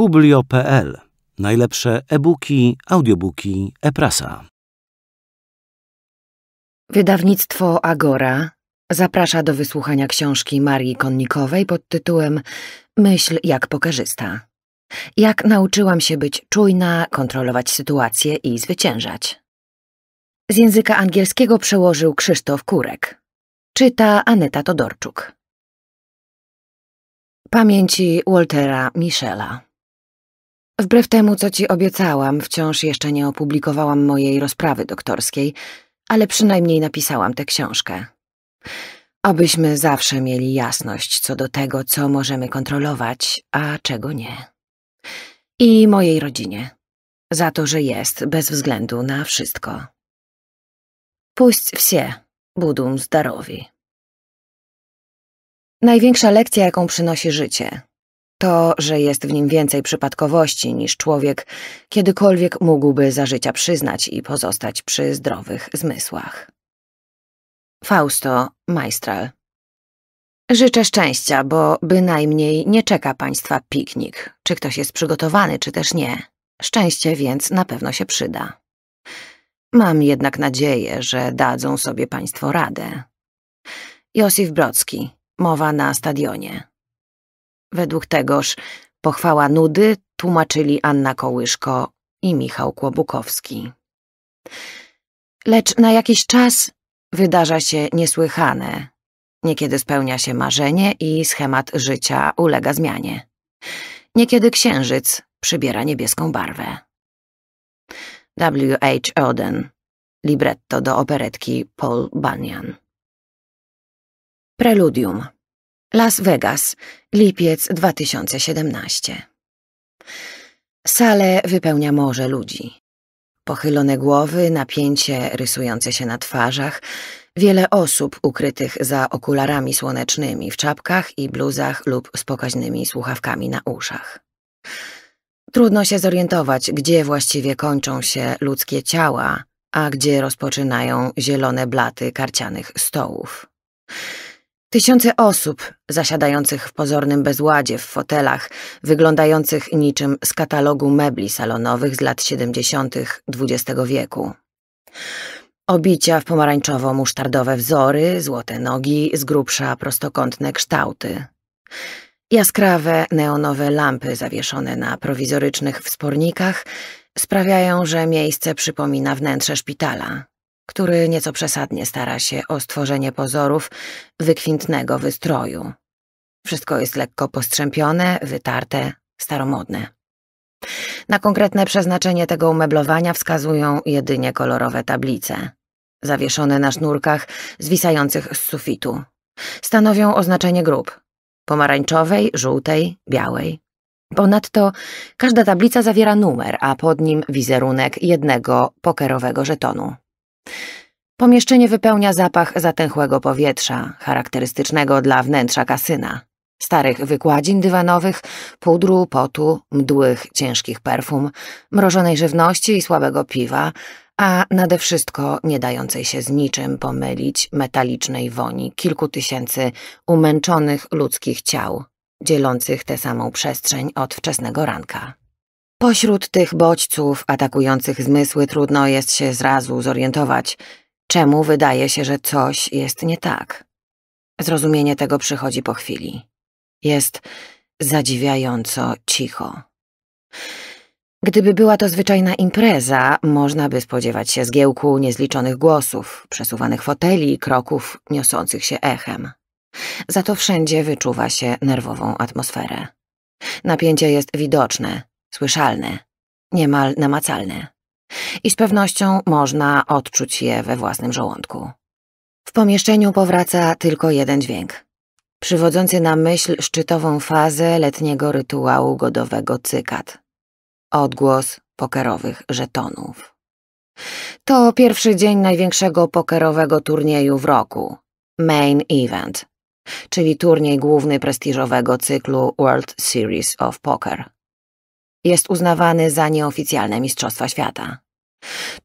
Publio.pl. Najlepsze e-booki, audiobooki, e-prasa. Wydawnictwo Agora zaprasza do wysłuchania książki Marii Konnikowej pod tytułem Myśl jak pokerzysta. Jak nauczyłam się być czujna, kontrolować sytuację i zwyciężać. Z języka angielskiego przełożył Krzysztof Kurek. Czyta Aneta Todorczuk. Pamięci Waltera Michela. Wbrew temu, co ci obiecałam, wciąż jeszcze nie opublikowałam mojej rozprawy doktorskiej, ale przynajmniej napisałam tę książkę. Abyśmy zawsze mieli jasność co do tego, co możemy kontrolować, a czego nie. I mojej rodzinie. Za to, że jest, bez względu na wszystko. Puść wsie, budum zdarowi. Największa lekcja, jaką przynosi życie, to, że jest w nim więcej przypadkowości niż człowiek kiedykolwiek mógłby za życia przyznać i pozostać przy zdrowych zmysłach. Fausto Majstral Życzę szczęścia, bo bynajmniej nie czeka Państwa piknik. Czy ktoś jest przygotowany, czy też nie. Szczęście więc na pewno się przyda. Mam jednak nadzieję, że dadzą sobie Państwo radę. Josif Brodski, mowa na stadionie. Według tegoż pochwała nudy tłumaczyli Anna Kołyszko i Michał Kłobukowski. Lecz na jakiś czas wydarza się niesłychane. Niekiedy spełnia się marzenie i schemat życia ulega zmianie. Niekiedy księżyc przybiera niebieską barwę. W. H. Oden Libretto do operetki Paul Bunyan Preludium Las Vegas, lipiec 2017. Sale wypełnia morze ludzi. Pochylone głowy, napięcie rysujące się na twarzach, wiele osób ukrytych za okularami słonecznymi w czapkach i bluzach lub z pokaźnymi słuchawkami na uszach. Trudno się zorientować, gdzie właściwie kończą się ludzkie ciała, a gdzie rozpoczynają zielone blaty karcianych stołów. Tysiące osób zasiadających w pozornym bezładzie w fotelach, wyglądających niczym z katalogu mebli salonowych z lat 70. XX wieku. Obicia w pomarańczowo-musztardowe wzory, złote nogi, z grubsza prostokątne kształty. Jaskrawe, neonowe lampy zawieszone na prowizorycznych wspornikach sprawiają, że miejsce przypomina wnętrze szpitala który nieco przesadnie stara się o stworzenie pozorów wykwintnego wystroju. Wszystko jest lekko postrzępione, wytarte, staromodne. Na konkretne przeznaczenie tego umeblowania wskazują jedynie kolorowe tablice, zawieszone na sznurkach zwisających z sufitu. Stanowią oznaczenie grup pomarańczowej, żółtej, białej. Ponadto każda tablica zawiera numer, a pod nim wizerunek jednego pokerowego żetonu. Pomieszczenie wypełnia zapach zatęchłego powietrza, charakterystycznego dla wnętrza kasyna. Starych wykładzin dywanowych, pudru, potu, mdłych, ciężkich perfum, mrożonej żywności i słabego piwa, a nade wszystko nie dającej się z niczym pomylić metalicznej woni kilku tysięcy umęczonych ludzkich ciał, dzielących tę samą przestrzeń od wczesnego ranka. Pośród tych bodźców atakujących zmysły trudno jest się zrazu zorientować, czemu wydaje się, że coś jest nie tak. Zrozumienie tego przychodzi po chwili. Jest zadziwiająco cicho. Gdyby była to zwyczajna impreza, można by spodziewać się zgiełku niezliczonych głosów, przesuwanych foteli i kroków niosących się echem. Za to wszędzie wyczuwa się nerwową atmosferę. Napięcie jest widoczne, słyszalne, niemal namacalne. I z pewnością można odczuć je we własnym żołądku. W pomieszczeniu powraca tylko jeden dźwięk. Przywodzący na myśl szczytową fazę letniego rytuału godowego cykat. Odgłos pokerowych żetonów. To pierwszy dzień największego pokerowego turnieju w roku. Main Event, czyli turniej główny prestiżowego cyklu World Series of Poker. Jest uznawany za nieoficjalne Mistrzostwa Świata.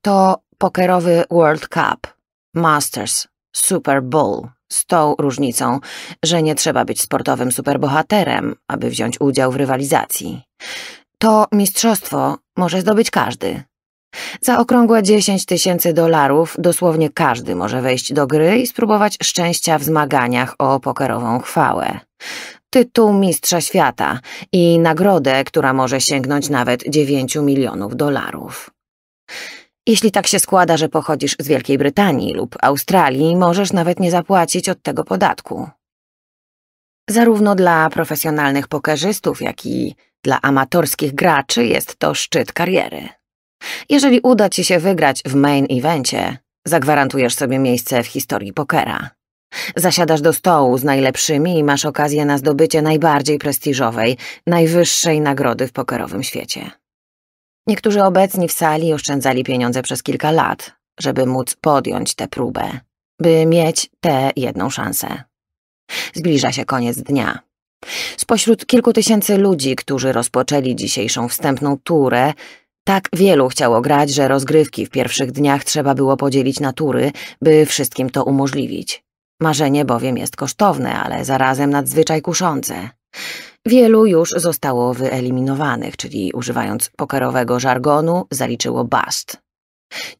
To pokerowy World Cup, Masters, Super Bowl z tą różnicą, że nie trzeba być sportowym superbohaterem, aby wziąć udział w rywalizacji. To mistrzostwo może zdobyć każdy. Za okrągłe 10 tysięcy dolarów dosłownie każdy może wejść do gry i spróbować szczęścia w zmaganiach o pokerową chwałę tytuł Mistrza Świata i nagrodę, która może sięgnąć nawet 9 milionów dolarów. Jeśli tak się składa, że pochodzisz z Wielkiej Brytanii lub Australii, możesz nawet nie zapłacić od tego podatku. Zarówno dla profesjonalnych pokerzystów, jak i dla amatorskich graczy jest to szczyt kariery. Jeżeli uda ci się wygrać w main evencie, zagwarantujesz sobie miejsce w historii pokera. Zasiadasz do stołu z najlepszymi i masz okazję na zdobycie najbardziej prestiżowej, najwyższej nagrody w pokerowym świecie. Niektórzy obecni w sali oszczędzali pieniądze przez kilka lat, żeby móc podjąć tę próbę, by mieć tę jedną szansę. Zbliża się koniec dnia. Spośród kilku tysięcy ludzi, którzy rozpoczęli dzisiejszą wstępną turę, tak wielu chciało grać, że rozgrywki w pierwszych dniach trzeba było podzielić na tury, by wszystkim to umożliwić. Marzenie bowiem jest kosztowne, ale zarazem nadzwyczaj kuszące. Wielu już zostało wyeliminowanych, czyli używając pokerowego żargonu zaliczyło bust.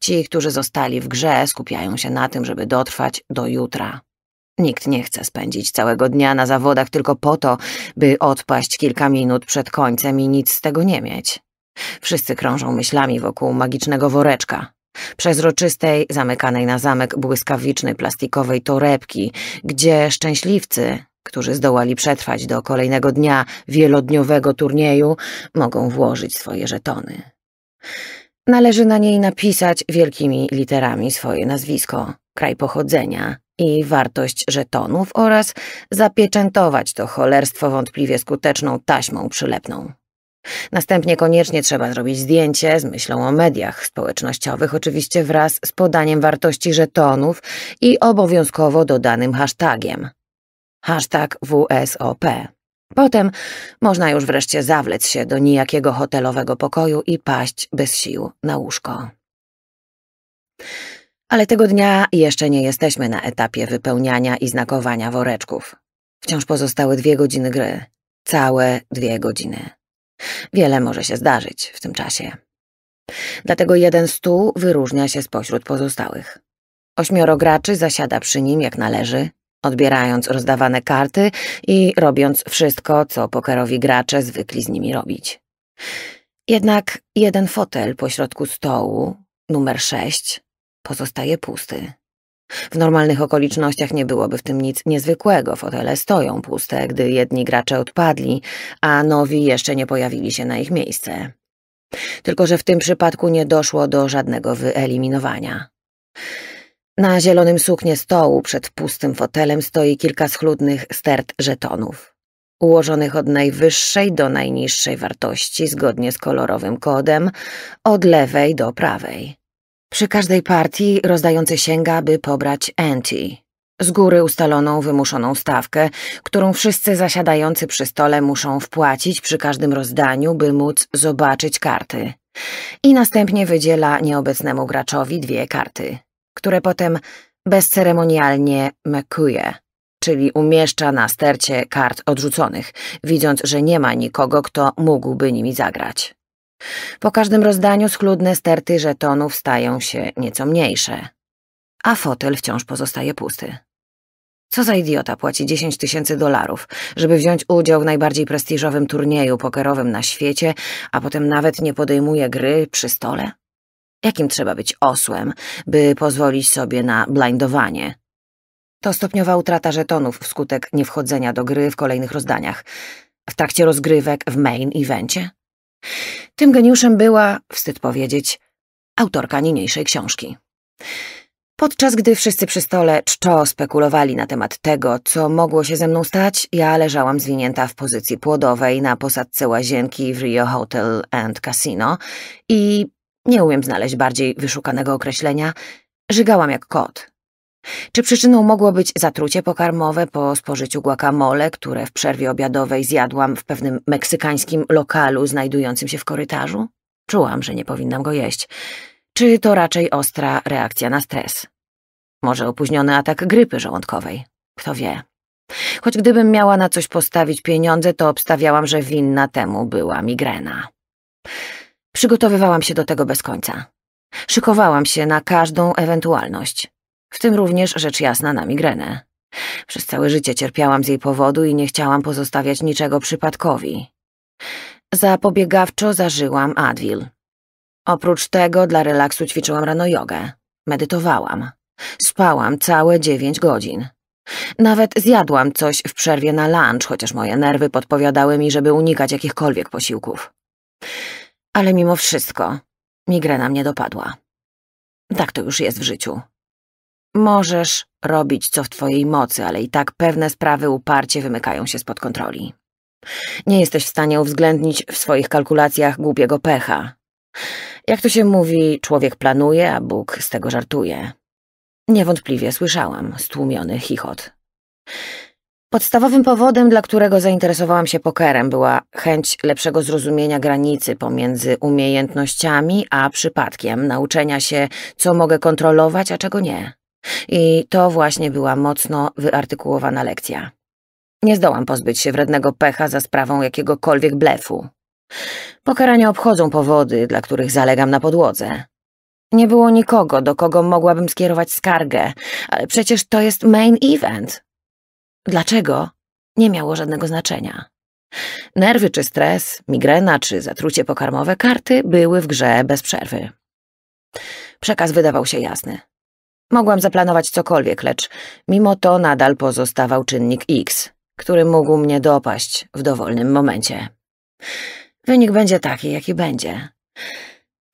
Ci, którzy zostali w grze, skupiają się na tym, żeby dotrwać do jutra. Nikt nie chce spędzić całego dnia na zawodach tylko po to, by odpaść kilka minut przed końcem i nic z tego nie mieć. Wszyscy krążą myślami wokół magicznego woreczka, Przezroczystej, zamykanej na zamek błyskawicznej plastikowej torebki, gdzie szczęśliwcy, którzy zdołali przetrwać do kolejnego dnia wielodniowego turnieju, mogą włożyć swoje żetony. Należy na niej napisać wielkimi literami swoje nazwisko, kraj pochodzenia i wartość żetonów oraz zapieczętować to cholerstwo wątpliwie skuteczną taśmą przylepną. Następnie koniecznie trzeba zrobić zdjęcie z myślą o mediach społecznościowych, oczywiście wraz z podaniem wartości żetonów i obowiązkowo dodanym hashtagiem. Hashtag WSOP. Potem można już wreszcie zawlec się do nijakiego hotelowego pokoju i paść bez sił na łóżko. Ale tego dnia jeszcze nie jesteśmy na etapie wypełniania i znakowania woreczków. Wciąż pozostały dwie godziny gry. Całe dwie godziny. Wiele może się zdarzyć w tym czasie. Dlatego jeden stół wyróżnia się spośród pozostałych. Ośmioro graczy zasiada przy nim jak należy, odbierając rozdawane karty i robiąc wszystko, co pokerowi gracze zwykli z nimi robić. Jednak jeden fotel pośrodku stołu, numer sześć, pozostaje pusty. W normalnych okolicznościach nie byłoby w tym nic niezwykłego. Fotele stoją puste, gdy jedni gracze odpadli, a nowi jeszcze nie pojawili się na ich miejsce. Tylko, że w tym przypadku nie doszło do żadnego wyeliminowania. Na zielonym suknie stołu przed pustym fotelem stoi kilka schludnych stert żetonów, ułożonych od najwyższej do najniższej wartości zgodnie z kolorowym kodem, od lewej do prawej. Przy każdej partii rozdający sięga, by pobrać anti. Z góry ustaloną wymuszoną stawkę, którą wszyscy zasiadający przy stole muszą wpłacić przy każdym rozdaniu, by móc zobaczyć karty. I następnie wydziela nieobecnemu graczowi dwie karty, które potem bezceremonialnie mekuje, czyli umieszcza na stercie kart odrzuconych, widząc, że nie ma nikogo, kto mógłby nimi zagrać. Po każdym rozdaniu schludne sterty żetonów stają się nieco mniejsze, a fotel wciąż pozostaje pusty. Co za idiota płaci 10 tysięcy dolarów, żeby wziąć udział w najbardziej prestiżowym turnieju pokerowym na świecie, a potem nawet nie podejmuje gry przy stole? Jakim trzeba być osłem, by pozwolić sobie na blindowanie? To stopniowa utrata żetonów wskutek niewchodzenia do gry w kolejnych rozdaniach. W trakcie rozgrywek w main evencie? Tym geniuszem była, wstyd powiedzieć, autorka niniejszej książki. Podczas gdy wszyscy przy stole czczo spekulowali na temat tego, co mogło się ze mną stać, ja leżałam zwinięta w pozycji płodowej na posadce łazienki w Rio Hotel and Casino i, nie umiem znaleźć bardziej wyszukanego określenia, żygałam jak kot. Czy przyczyną mogło być zatrucie pokarmowe po spożyciu guacamole, które w przerwie obiadowej zjadłam w pewnym meksykańskim lokalu znajdującym się w korytarzu? Czułam, że nie powinnam go jeść. Czy to raczej ostra reakcja na stres? Może opóźniony atak grypy żołądkowej? Kto wie. Choć gdybym miała na coś postawić pieniądze, to obstawiałam, że winna temu była migrena. Przygotowywałam się do tego bez końca. Szykowałam się na każdą ewentualność w tym również rzecz jasna na migrenę. Przez całe życie cierpiałam z jej powodu i nie chciałam pozostawiać niczego przypadkowi. Zapobiegawczo zażyłam Advil. Oprócz tego dla relaksu ćwiczyłam rano jogę, medytowałam, spałam całe dziewięć godzin. Nawet zjadłam coś w przerwie na lunch, chociaż moje nerwy podpowiadały mi, żeby unikać jakichkolwiek posiłków. Ale mimo wszystko migrena mnie dopadła. Tak to już jest w życiu. Możesz robić co w twojej mocy, ale i tak pewne sprawy uparcie wymykają się spod kontroli. Nie jesteś w stanie uwzględnić w swoich kalkulacjach głupiego pecha. Jak to się mówi, człowiek planuje, a Bóg z tego żartuje. Niewątpliwie słyszałam stłumiony chichot. Podstawowym powodem, dla którego zainteresowałam się pokerem, była chęć lepszego zrozumienia granicy pomiędzy umiejętnościami a przypadkiem, nauczenia się, co mogę kontrolować, a czego nie. I to właśnie była mocno wyartykułowana lekcja. Nie zdołam pozbyć się wrednego pecha za sprawą jakiegokolwiek blefu. Pokarania obchodzą powody, dla których zalegam na podłodze. Nie było nikogo, do kogo mogłabym skierować skargę, ale przecież to jest main event. Dlaczego? Nie miało żadnego znaczenia. Nerwy czy stres, migrena czy zatrucie pokarmowe karty były w grze bez przerwy. Przekaz wydawał się jasny. Mogłam zaplanować cokolwiek, lecz mimo to nadal pozostawał czynnik X, który mógł mnie dopaść w dowolnym momencie. Wynik będzie taki, jaki będzie.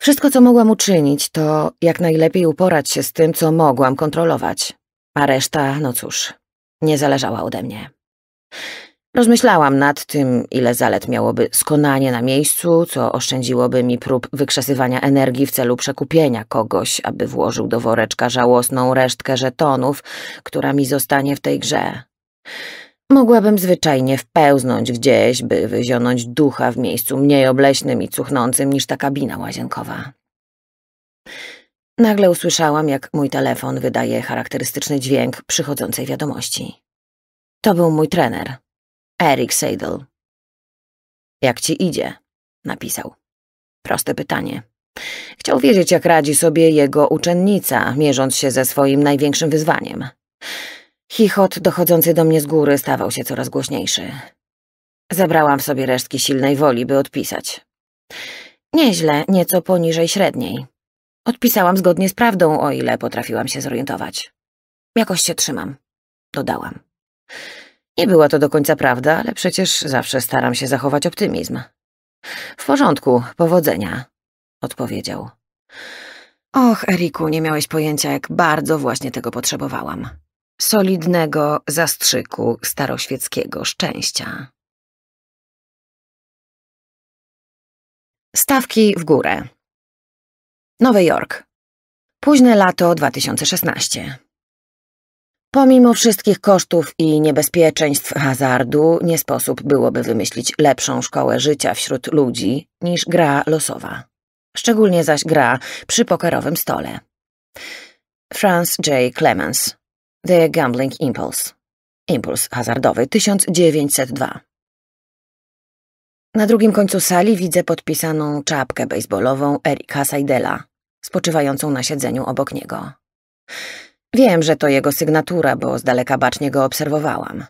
Wszystko, co mogłam uczynić, to jak najlepiej uporać się z tym, co mogłam kontrolować. A reszta, no cóż, nie zależała ode mnie. Rozmyślałam nad tym, ile zalet miałoby skonanie na miejscu, co oszczędziłoby mi prób wykrzesywania energii w celu przekupienia kogoś, aby włożył do woreczka żałosną resztkę żetonów, która mi zostanie w tej grze. Mogłabym zwyczajnie wpełznąć gdzieś, by wyzionąć ducha w miejscu mniej obleśnym i cuchnącym niż ta kabina łazienkowa. Nagle usłyszałam, jak mój telefon wydaje charakterystyczny dźwięk przychodzącej wiadomości. To był mój trener, Eric Seidel. Jak ci idzie? Napisał. Proste pytanie. Chciał wiedzieć, jak radzi sobie jego uczennica, mierząc się ze swoim największym wyzwaniem. Chichot dochodzący do mnie z góry stawał się coraz głośniejszy. Zabrałam w sobie resztki silnej woli, by odpisać. Nieźle, nieco poniżej średniej. Odpisałam zgodnie z prawdą, o ile potrafiłam się zorientować. Jakoś się trzymam, dodałam. Nie była to do końca prawda, ale przecież zawsze staram się zachować optymizm. W porządku, powodzenia, odpowiedział. Och, Eriku, nie miałeś pojęcia, jak bardzo właśnie tego potrzebowałam. Solidnego zastrzyku staroświeckiego szczęścia. Stawki w górę. Nowy Jork. Późne lato 2016. Pomimo wszystkich kosztów i niebezpieczeństw hazardu, nie sposób byłoby wymyślić lepszą szkołę życia wśród ludzi niż gra losowa. Szczególnie zaś gra przy pokerowym stole. Franz J. Clemens The Gambling Impulse Impuls hazardowy 1902 Na drugim końcu sali widzę podpisaną czapkę baseballową Erika Seidela, spoczywającą na siedzeniu obok niego. Wiem, że to jego sygnatura, bo z daleka bacznie go obserwowałam.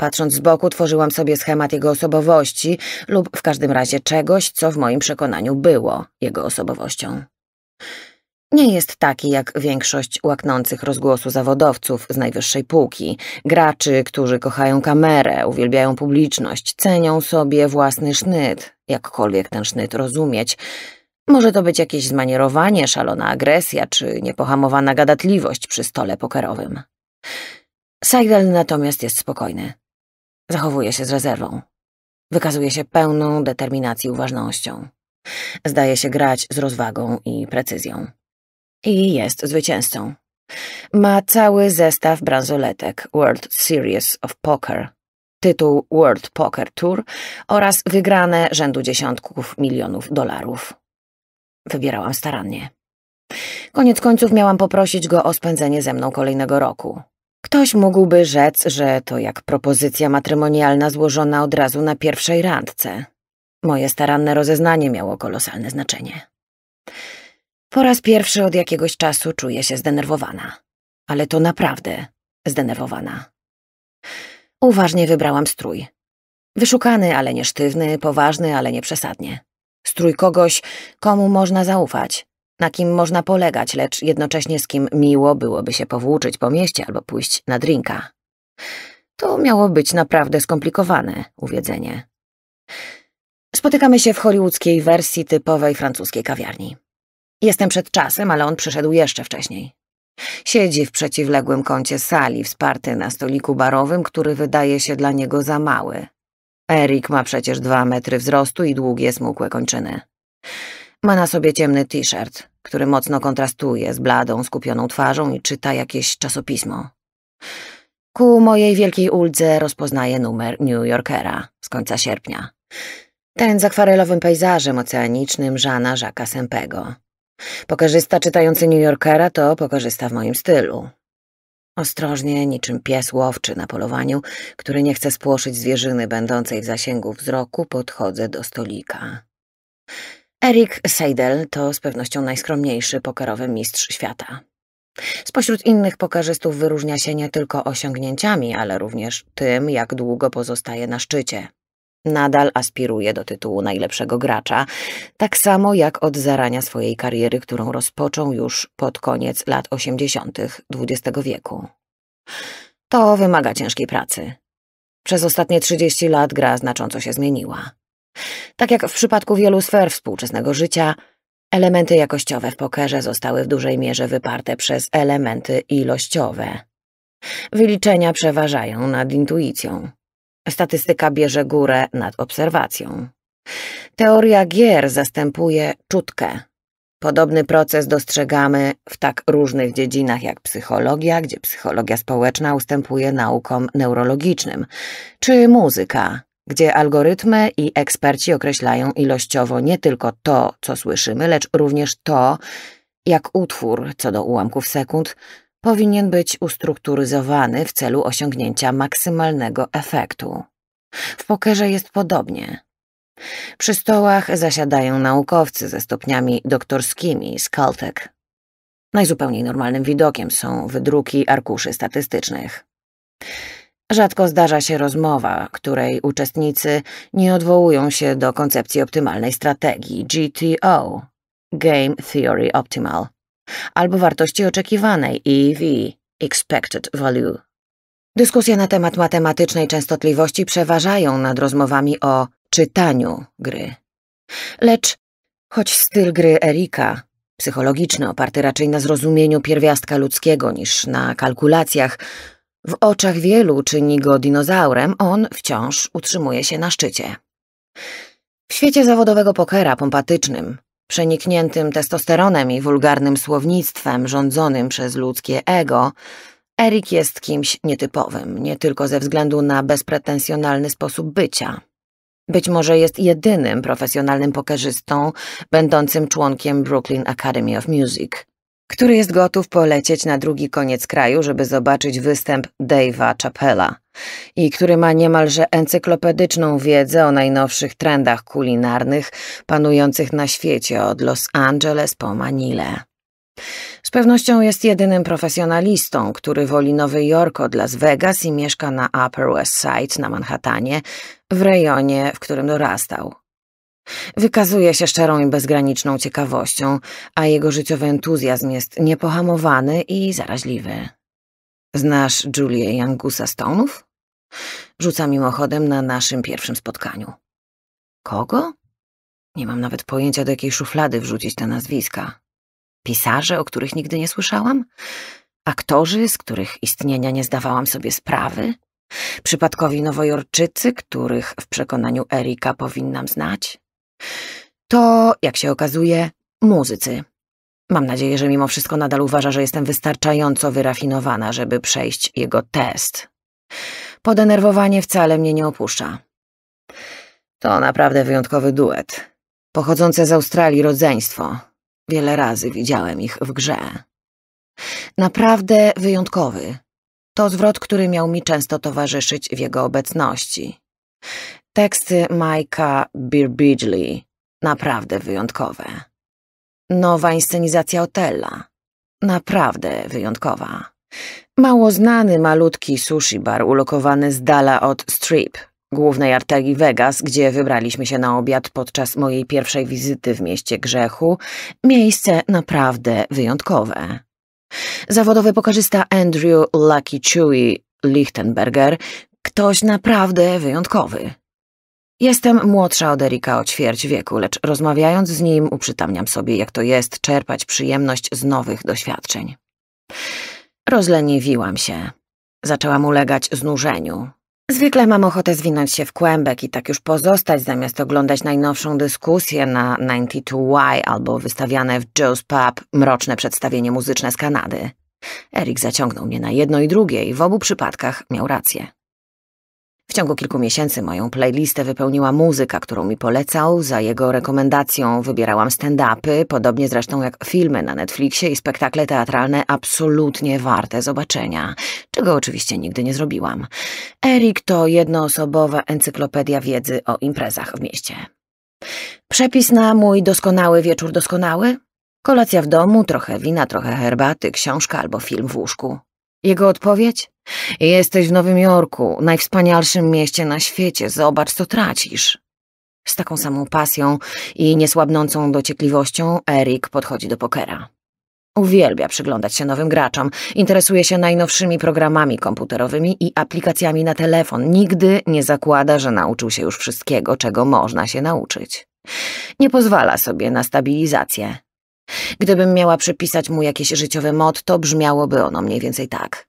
Patrząc z boku, tworzyłam sobie schemat jego osobowości lub w każdym razie czegoś, co w moim przekonaniu było jego osobowością. Nie jest taki jak większość łaknących rozgłosu zawodowców z najwyższej półki, graczy, którzy kochają kamerę, uwielbiają publiczność, cenią sobie własny sznyt, jakkolwiek ten sznyt rozumieć – może to być jakieś zmanierowanie, szalona agresja czy niepohamowana gadatliwość przy stole pokerowym. Seidel natomiast jest spokojny. Zachowuje się z rezerwą. Wykazuje się pełną determinacji i uważnością. Zdaje się grać z rozwagą i precyzją. I jest zwycięzcą. Ma cały zestaw bransoletek World Series of Poker, tytuł World Poker Tour oraz wygrane rzędu dziesiątków milionów dolarów. Wybierałam starannie. Koniec końców miałam poprosić go o spędzenie ze mną kolejnego roku. Ktoś mógłby rzec, że to jak propozycja matrymonialna złożona od razu na pierwszej randce. Moje staranne rozeznanie miało kolosalne znaczenie. Po raz pierwszy od jakiegoś czasu czuję się zdenerwowana. Ale to naprawdę zdenerwowana. Uważnie wybrałam strój. Wyszukany, ale nie sztywny, poważny, ale nie przesadnie. Strój kogoś, komu można zaufać, na kim można polegać, lecz jednocześnie z kim miło byłoby się powłóczyć po mieście albo pójść na drinka. To miało być naprawdę skomplikowane uwiedzenie. Spotykamy się w hollywoodzkiej wersji typowej francuskiej kawiarni. Jestem przed czasem, ale on przyszedł jeszcze wcześniej. Siedzi w przeciwległym kącie sali, wsparty na stoliku barowym, który wydaje się dla niego za mały. Erik ma przecież dwa metry wzrostu i długie, smukłe kończyny. Ma na sobie ciemny t-shirt, który mocno kontrastuje z bladą, skupioną twarzą i czyta jakieś czasopismo. Ku mojej wielkiej uldze rozpoznaje numer New Yorkera z końca sierpnia. Ten z akwarelowym pejzażem oceanicznym Żana Żaka Sempego. Pokerzysta czytający New Yorkera to pokerzysta w moim stylu, Ostrożnie, niczym pies łowczy na polowaniu, który nie chce spłoszyć zwierzyny będącej w zasięgu wzroku, podchodzę do stolika. Erik Seidel to z pewnością najskromniejszy pokerowy mistrz świata. Spośród innych pokarzystów wyróżnia się nie tylko osiągnięciami, ale również tym, jak długo pozostaje na szczycie. Nadal aspiruje do tytułu najlepszego gracza, tak samo jak od zarania swojej kariery, którą rozpoczął już pod koniec lat 80. XX wieku. To wymaga ciężkiej pracy. Przez ostatnie 30 lat gra znacząco się zmieniła. Tak jak w przypadku wielu sfer współczesnego życia, elementy jakościowe w pokerze zostały w dużej mierze wyparte przez elementy ilościowe. Wyliczenia przeważają nad intuicją. Statystyka bierze górę nad obserwacją. Teoria gier zastępuje czutkę. Podobny proces dostrzegamy w tak różnych dziedzinach jak psychologia, gdzie psychologia społeczna ustępuje naukom neurologicznym, czy muzyka, gdzie algorytmy i eksperci określają ilościowo nie tylko to, co słyszymy, lecz również to, jak utwór, co do ułamków sekund, powinien być ustrukturyzowany w celu osiągnięcia maksymalnego efektu. W pokerze jest podobnie. Przy stołach zasiadają naukowcy ze stopniami doktorskimi z Caltech. Najzupełniej normalnym widokiem są wydruki arkuszy statystycznych. Rzadko zdarza się rozmowa, której uczestnicy nie odwołują się do koncepcji optymalnej strategii GTO Game Theory Optimal albo wartości oczekiwanej EV, Expected Value. Dyskusje na temat matematycznej częstotliwości przeważają nad rozmowami o czytaniu gry. Lecz choć styl gry Erika, psychologiczny, oparty raczej na zrozumieniu pierwiastka ludzkiego niż na kalkulacjach, w oczach wielu czyni go dinozaurem, on wciąż utrzymuje się na szczycie. W świecie zawodowego pokera pompatycznym Przenikniętym testosteronem i wulgarnym słownictwem rządzonym przez ludzkie ego, Erik jest kimś nietypowym, nie tylko ze względu na bezpretensjonalny sposób bycia. Być może jest jedynym profesjonalnym pokerzystą będącym członkiem Brooklyn Academy of Music, który jest gotów polecieć na drugi koniec kraju, żeby zobaczyć występ Dave'a Chappella – i który ma niemalże encyklopedyczną wiedzę o najnowszych trendach kulinarnych panujących na świecie od Los Angeles po Manilę. Z pewnością jest jedynym profesjonalistą, który woli Nowy Jork od Las Vegas i mieszka na Upper West Side na Manhattanie, w rejonie, w którym dorastał. Wykazuje się szczerą i bezgraniczną ciekawością, a jego życiowy entuzjazm jest niepohamowany i zaraźliwy. Znasz Julię Jangusa Stone'ów? Rzuca mimochodem na naszym pierwszym spotkaniu. Kogo? Nie mam nawet pojęcia, do jakiej szuflady wrzucić te nazwiska. Pisarze, o których nigdy nie słyszałam? Aktorzy, z których istnienia nie zdawałam sobie sprawy? Przypadkowi nowojorczycy, których w przekonaniu Erika powinnam znać? To, jak się okazuje, muzycy. Mam nadzieję, że mimo wszystko nadal uważa, że jestem wystarczająco wyrafinowana, żeby przejść jego test. Podenerwowanie wcale mnie nie opuszcza. To naprawdę wyjątkowy duet. Pochodzące z Australii rodzeństwo. Wiele razy widziałem ich w grze. Naprawdę wyjątkowy. To zwrot, który miał mi często towarzyszyć w jego obecności. Teksty Majka Birbidgley naprawdę wyjątkowe. Nowa inscenizacja Otella naprawdę wyjątkowa. Mało znany, malutki sushi bar ulokowany z dala od Strip, głównej arterii Vegas, gdzie wybraliśmy się na obiad podczas mojej pierwszej wizyty w mieście grzechu, miejsce naprawdę wyjątkowe. Zawodowy pokarzysta Andrew Lucky Chewy Lichtenberger, ktoś naprawdę wyjątkowy. Jestem młodsza od Erika o ćwierć wieku, lecz rozmawiając z nim uprzytamniam sobie, jak to jest czerpać przyjemność z nowych doświadczeń. Rozleniwiłam się. Zaczęłam ulegać znużeniu. Zwykle mam ochotę zwinąć się w kłębek i tak już pozostać, zamiast oglądać najnowszą dyskusję na 92Y y albo wystawiane w Joe's Pub mroczne przedstawienie muzyczne z Kanady. Erik zaciągnął mnie na jedno i drugie i w obu przypadkach miał rację. W ciągu kilku miesięcy moją playlistę wypełniła muzyka, którą mi polecał. Za jego rekomendacją wybierałam stand-upy, podobnie zresztą jak filmy na Netflixie i spektakle teatralne absolutnie warte zobaczenia, czego oczywiście nigdy nie zrobiłam. Erik to jednoosobowa encyklopedia wiedzy o imprezach w mieście. Przepis na mój doskonały wieczór doskonały? Kolacja w domu, trochę wina, trochę herbaty, książka albo film w łóżku. Jego odpowiedź? Jesteś w Nowym Jorku, najwspanialszym mieście na świecie, zobacz co tracisz. Z taką samą pasją i niesłabnącą dociekliwością Erik podchodzi do pokera. Uwielbia przyglądać się nowym graczom, interesuje się najnowszymi programami komputerowymi i aplikacjami na telefon. Nigdy nie zakłada, że nauczył się już wszystkiego, czego można się nauczyć. Nie pozwala sobie na stabilizację. Gdybym miała przypisać mu jakieś życiowe to brzmiałoby ono mniej więcej tak.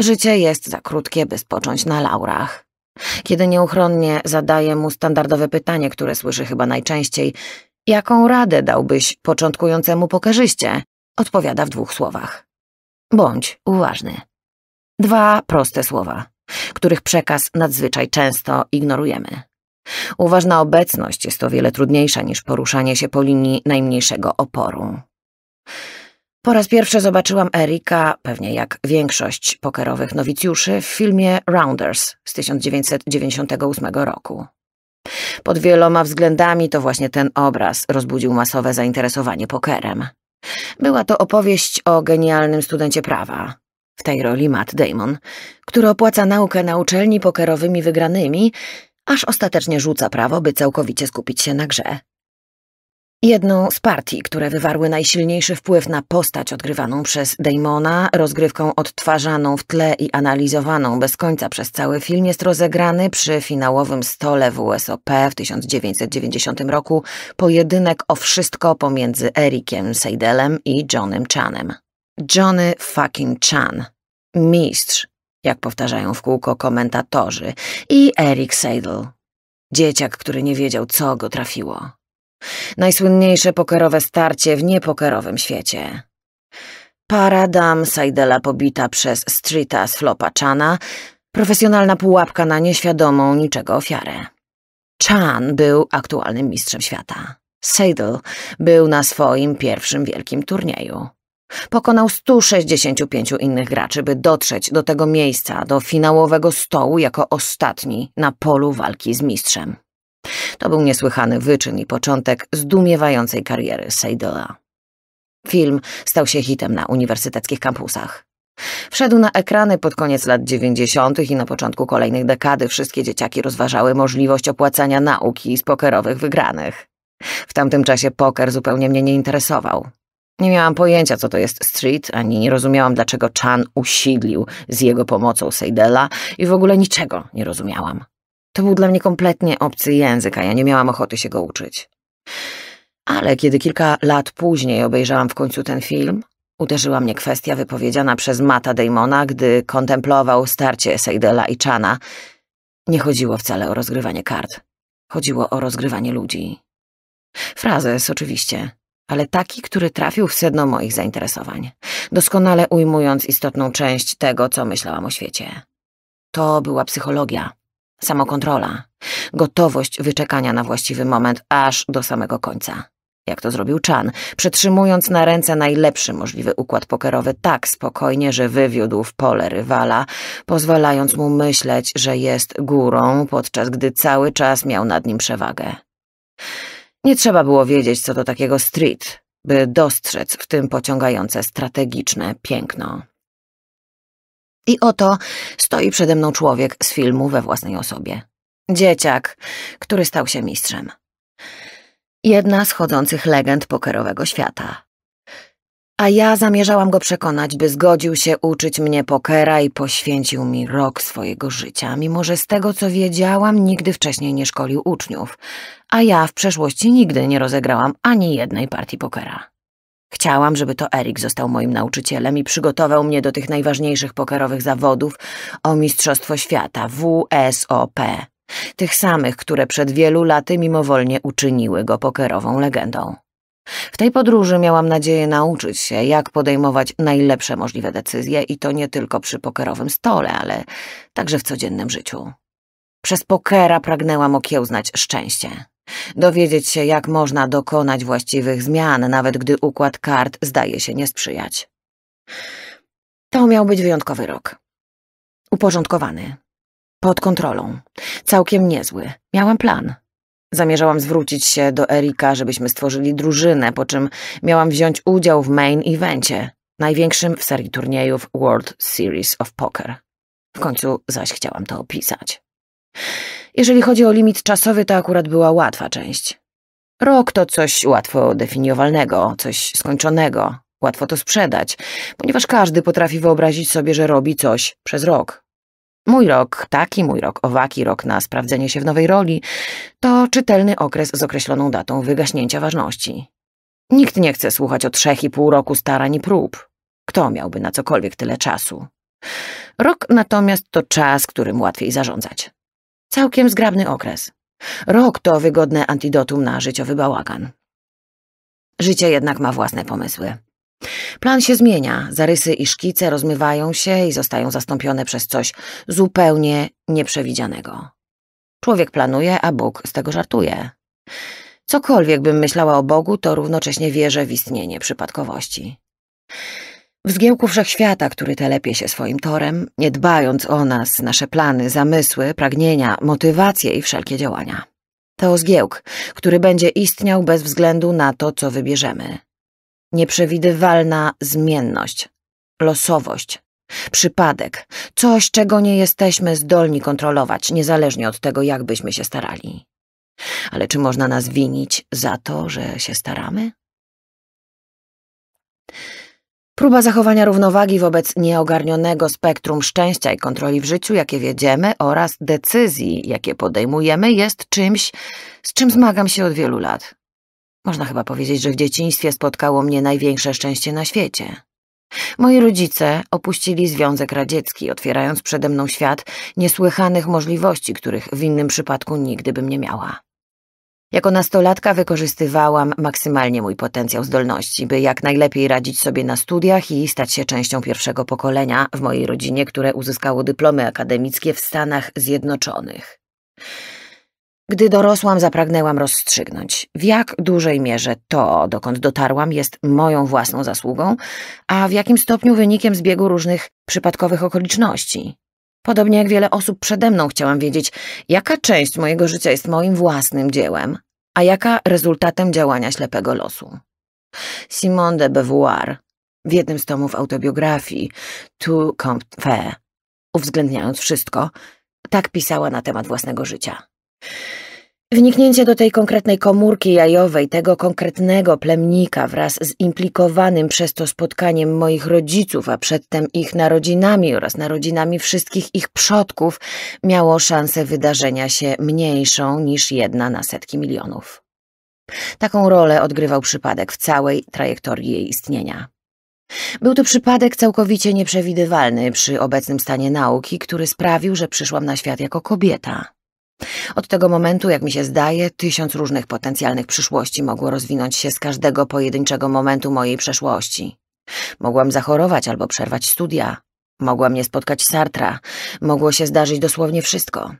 Życie jest za krótkie, by spocząć na laurach. Kiedy nieuchronnie zadaję mu standardowe pytanie, które słyszy chyba najczęściej, jaką radę dałbyś początkującemu pokerzyście, odpowiada w dwóch słowach. Bądź uważny. Dwa proste słowa, których przekaz nadzwyczaj często ignorujemy. Uważna obecność jest o wiele trudniejsza niż poruszanie się po linii najmniejszego oporu. Po raz pierwszy zobaczyłam Erika, pewnie jak większość pokerowych nowicjuszy, w filmie Rounders z 1998 roku. Pod wieloma względami to właśnie ten obraz rozbudził masowe zainteresowanie pokerem. Była to opowieść o genialnym studencie prawa, w tej roli Matt Damon, który opłaca naukę na uczelni pokerowymi wygranymi, aż ostatecznie rzuca prawo, by całkowicie skupić się na grze. Jedną z partii, które wywarły najsilniejszy wpływ na postać odgrywaną przez Damona, rozgrywką odtwarzaną w tle i analizowaną bez końca przez cały film, jest rozegrany przy finałowym stole WSOP w 1990 roku pojedynek o wszystko pomiędzy Erikiem Seidelem i Johnem Chanem. Johnny fucking Chan. Mistrz, jak powtarzają w kółko komentatorzy, i Eric Seidel. Dzieciak, który nie wiedział, co go trafiło. Najsłynniejsze pokerowe starcie w niepokerowym świecie. Para dam Sajdela pobita przez Streeta z flopa Chana, profesjonalna pułapka na nieświadomą niczego ofiarę. Chan był aktualnym mistrzem świata. Seidel był na swoim pierwszym wielkim turnieju. Pokonał 165 innych graczy, by dotrzeć do tego miejsca, do finałowego stołu jako ostatni na polu walki z mistrzem. To był niesłychany wyczyn i początek zdumiewającej kariery Seydela. Film stał się hitem na uniwersyteckich kampusach. Wszedł na ekrany pod koniec lat 90. i na początku kolejnych dekady wszystkie dzieciaki rozważały możliwość opłacania nauki z pokerowych wygranych. W tamtym czasie poker zupełnie mnie nie interesował. Nie miałam pojęcia, co to jest street, ani nie rozumiałam, dlaczego Chan usidlił z jego pomocą Seidela i w ogóle niczego nie rozumiałam. To był dla mnie kompletnie obcy język, a ja nie miałam ochoty się go uczyć. Ale kiedy kilka lat później obejrzałam w końcu ten film, uderzyła mnie kwestia wypowiedziana przez Mata Damona, gdy kontemplował starcie Seidela i Chana. Nie chodziło wcale o rozgrywanie kart. Chodziło o rozgrywanie ludzi. Frazes oczywiście, ale taki, który trafił w sedno moich zainteresowań, doskonale ujmując istotną część tego, co myślałam o świecie. To była psychologia Samokontrola. Gotowość wyczekania na właściwy moment aż do samego końca. Jak to zrobił Chan, przetrzymując na ręce najlepszy możliwy układ pokerowy tak spokojnie, że wywiódł w pole rywala, pozwalając mu myśleć, że jest górą, podczas gdy cały czas miał nad nim przewagę. Nie trzeba było wiedzieć, co do takiego street, by dostrzec w tym pociągające strategiczne piękno. I oto stoi przede mną człowiek z filmu we własnej osobie. Dzieciak, który stał się mistrzem. Jedna z chodzących legend pokerowego świata. A ja zamierzałam go przekonać, by zgodził się uczyć mnie pokera i poświęcił mi rok swojego życia, mimo że z tego co wiedziałam nigdy wcześniej nie szkolił uczniów, a ja w przeszłości nigdy nie rozegrałam ani jednej partii pokera. Chciałam, żeby to Erik został moim nauczycielem i przygotował mnie do tych najważniejszych pokerowych zawodów o Mistrzostwo Świata, WSOP. Tych samych, które przed wielu laty mimowolnie uczyniły go pokerową legendą. W tej podróży miałam nadzieję nauczyć się, jak podejmować najlepsze możliwe decyzje i to nie tylko przy pokerowym stole, ale także w codziennym życiu. Przez pokera pragnęłam okiełznać szczęście dowiedzieć się, jak można dokonać właściwych zmian, nawet gdy układ kart zdaje się nie sprzyjać. To miał być wyjątkowy rok. Uporządkowany. Pod kontrolą. Całkiem niezły. Miałam plan. Zamierzałam zwrócić się do Erika, żebyśmy stworzyli drużynę, po czym miałam wziąć udział w main evencie, największym w serii turniejów World Series of Poker. W końcu zaś chciałam to opisać. Jeżeli chodzi o limit czasowy, to akurat była łatwa część. Rok to coś łatwo definiowalnego, coś skończonego. Łatwo to sprzedać, ponieważ każdy potrafi wyobrazić sobie, że robi coś przez rok. Mój rok taki, mój rok owaki, rok na sprawdzenie się w nowej roli to czytelny okres z określoną datą wygaśnięcia ważności. Nikt nie chce słuchać o trzech i pół roku starań i prób. Kto miałby na cokolwiek tyle czasu? Rok natomiast to czas, którym łatwiej zarządzać. Całkiem zgrabny okres. Rok to wygodne antidotum na życiowy bałagan. Życie jednak ma własne pomysły. Plan się zmienia, zarysy i szkice rozmywają się i zostają zastąpione przez coś zupełnie nieprzewidzianego. Człowiek planuje, a Bóg z tego żartuje. Cokolwiek bym myślała o Bogu, to równocześnie wierzę w istnienie przypadkowości. W zgiełku wszechświata, który telepie się swoim torem, nie dbając o nas, nasze plany, zamysły, pragnienia, motywacje i wszelkie działania. To zgiełk, który będzie istniał bez względu na to, co wybierzemy. Nieprzewidywalna zmienność, losowość, przypadek, coś, czego nie jesteśmy zdolni kontrolować, niezależnie od tego, jak byśmy się starali. Ale czy można nas winić za to, że się staramy? Próba zachowania równowagi wobec nieogarnionego spektrum szczęścia i kontroli w życiu, jakie wiedziemy, oraz decyzji, jakie podejmujemy, jest czymś, z czym zmagam się od wielu lat. Można chyba powiedzieć, że w dzieciństwie spotkało mnie największe szczęście na świecie. Moi rodzice opuścili Związek Radziecki, otwierając przede mną świat niesłychanych możliwości, których w innym przypadku nigdy bym nie miała. Jako nastolatka wykorzystywałam maksymalnie mój potencjał zdolności, by jak najlepiej radzić sobie na studiach i stać się częścią pierwszego pokolenia w mojej rodzinie, które uzyskało dyplomy akademickie w Stanach Zjednoczonych. Gdy dorosłam, zapragnęłam rozstrzygnąć, w jak dużej mierze to, dokąd dotarłam, jest moją własną zasługą, a w jakim stopniu wynikiem zbiegu różnych przypadkowych okoliczności, Podobnie jak wiele osób przede mną chciałam wiedzieć, jaka część mojego życia jest moim własnym dziełem, a jaka rezultatem działania ślepego losu. Simone de Beauvoir w jednym z tomów autobiografii Tu Compte uwzględniając wszystko, tak pisała na temat własnego życia. Wniknięcie do tej konkretnej komórki jajowej, tego konkretnego plemnika wraz z implikowanym przez to spotkaniem moich rodziców, a przedtem ich narodzinami oraz narodzinami wszystkich ich przodków, miało szansę wydarzenia się mniejszą niż jedna na setki milionów. Taką rolę odgrywał przypadek w całej trajektorii jej istnienia. Był to przypadek całkowicie nieprzewidywalny przy obecnym stanie nauki, który sprawił, że przyszłam na świat jako kobieta. Od tego momentu, jak mi się zdaje, tysiąc różnych potencjalnych przyszłości mogło rozwinąć się z każdego pojedynczego momentu mojej przeszłości. Mogłam zachorować albo przerwać studia. Mogła mnie spotkać Sartra. Mogło się zdarzyć dosłownie wszystko.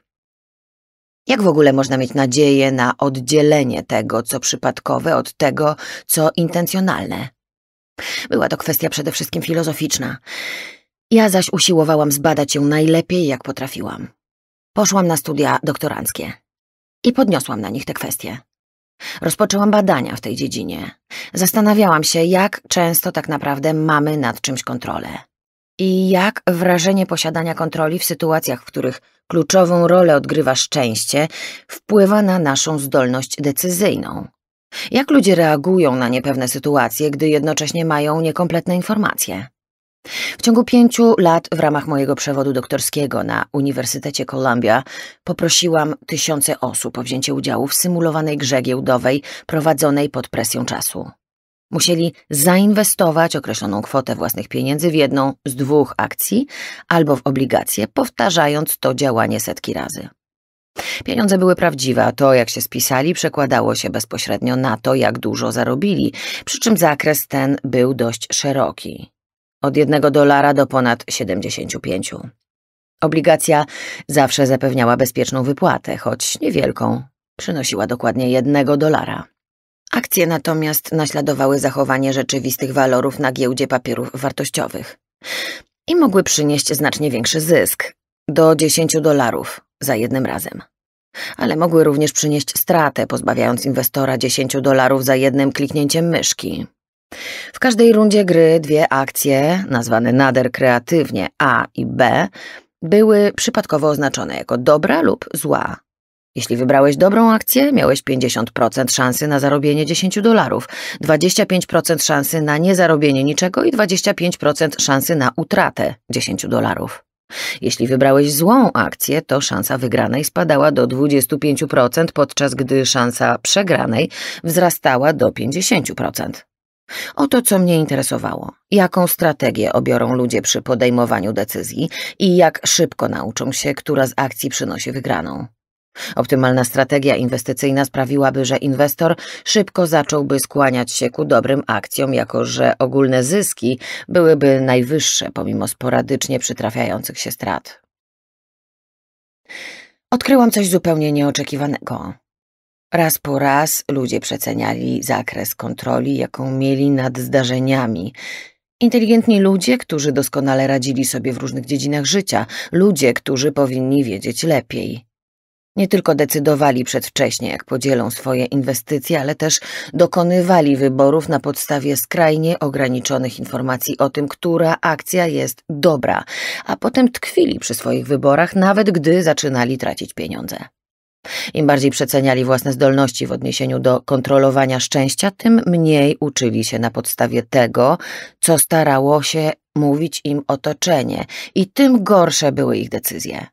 Jak w ogóle można mieć nadzieję na oddzielenie tego, co przypadkowe, od tego, co intencjonalne? Była to kwestia przede wszystkim filozoficzna. Ja zaś usiłowałam zbadać ją najlepiej, jak potrafiłam. Poszłam na studia doktoranckie i podniosłam na nich te kwestie. Rozpoczęłam badania w tej dziedzinie. Zastanawiałam się, jak często tak naprawdę mamy nad czymś kontrolę. I jak wrażenie posiadania kontroli w sytuacjach, w których kluczową rolę odgrywa szczęście, wpływa na naszą zdolność decyzyjną. Jak ludzie reagują na niepewne sytuacje, gdy jednocześnie mają niekompletne informacje? W ciągu pięciu lat w ramach mojego przewodu doktorskiego na Uniwersytecie Columbia poprosiłam tysiące osób o wzięcie udziału w symulowanej grze giełdowej prowadzonej pod presją czasu. Musieli zainwestować określoną kwotę własnych pieniędzy w jedną z dwóch akcji albo w obligacje, powtarzając to działanie setki razy. Pieniądze były prawdziwe, a to, jak się spisali, przekładało się bezpośrednio na to, jak dużo zarobili, przy czym zakres ten był dość szeroki od jednego dolara do ponad 75. Obligacja zawsze zapewniała bezpieczną wypłatę, choć niewielką, przynosiła dokładnie jednego dolara. Akcje natomiast naśladowały zachowanie rzeczywistych walorów na giełdzie papierów wartościowych i mogły przynieść znacznie większy zysk do 10 dolarów za jednym razem. Ale mogły również przynieść stratę, pozbawiając inwestora 10 dolarów za jednym kliknięciem myszki, w każdej rundzie gry dwie akcje, nazwane nader kreatywnie A i B, były przypadkowo oznaczone jako dobra lub zła. Jeśli wybrałeś dobrą akcję, miałeś 50% szansy na zarobienie 10 dolarów, 25% szansy na niezarobienie niczego i 25% szansy na utratę 10 dolarów. Jeśli wybrałeś złą akcję, to szansa wygranej spadała do 25%, podczas gdy szansa przegranej wzrastała do 50%. O to, co mnie interesowało. Jaką strategię obiorą ludzie przy podejmowaniu decyzji i jak szybko nauczą się, która z akcji przynosi wygraną. Optymalna strategia inwestycyjna sprawiłaby, że inwestor szybko zacząłby skłaniać się ku dobrym akcjom, jako że ogólne zyski byłyby najwyższe pomimo sporadycznie przytrafiających się strat. Odkryłam coś zupełnie nieoczekiwanego. Raz po raz ludzie przeceniali zakres kontroli, jaką mieli nad zdarzeniami. Inteligentni ludzie, którzy doskonale radzili sobie w różnych dziedzinach życia, ludzie, którzy powinni wiedzieć lepiej. Nie tylko decydowali przedwcześnie, jak podzielą swoje inwestycje, ale też dokonywali wyborów na podstawie skrajnie ograniczonych informacji o tym, która akcja jest dobra, a potem tkwili przy swoich wyborach, nawet gdy zaczynali tracić pieniądze. Im bardziej przeceniali własne zdolności w odniesieniu do kontrolowania szczęścia, tym mniej uczyli się na podstawie tego, co starało się mówić im otoczenie i tym gorsze były ich decyzje.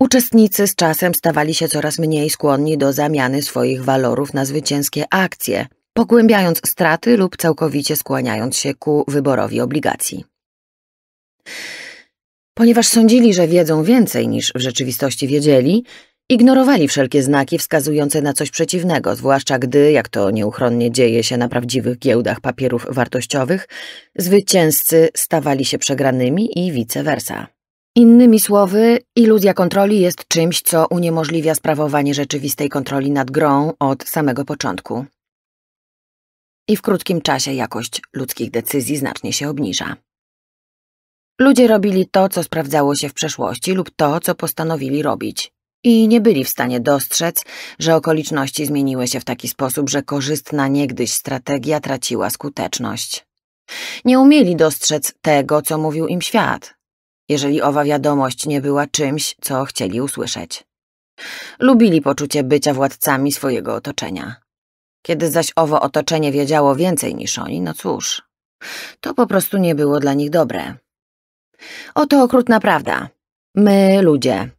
Uczestnicy z czasem stawali się coraz mniej skłonni do zamiany swoich walorów na zwycięskie akcje, pogłębiając straty lub całkowicie skłaniając się ku wyborowi obligacji. Ponieważ sądzili, że wiedzą więcej niż w rzeczywistości wiedzieli, Ignorowali wszelkie znaki wskazujące na coś przeciwnego, zwłaszcza gdy, jak to nieuchronnie dzieje się na prawdziwych giełdach papierów wartościowych, zwycięzcy stawali się przegranymi i vice versa. Innymi słowy, iluzja kontroli jest czymś, co uniemożliwia sprawowanie rzeczywistej kontroli nad grą od samego początku. I w krótkim czasie jakość ludzkich decyzji znacznie się obniża. Ludzie robili to, co sprawdzało się w przeszłości lub to, co postanowili robić i nie byli w stanie dostrzec, że okoliczności zmieniły się w taki sposób, że korzystna niegdyś strategia traciła skuteczność. Nie umieli dostrzec tego, co mówił im świat, jeżeli owa wiadomość nie była czymś, co chcieli usłyszeć. Lubili poczucie bycia władcami swojego otoczenia. Kiedy zaś owo otoczenie wiedziało więcej niż oni, no cóż, to po prostu nie było dla nich dobre. Oto okrutna prawda. My, ludzie,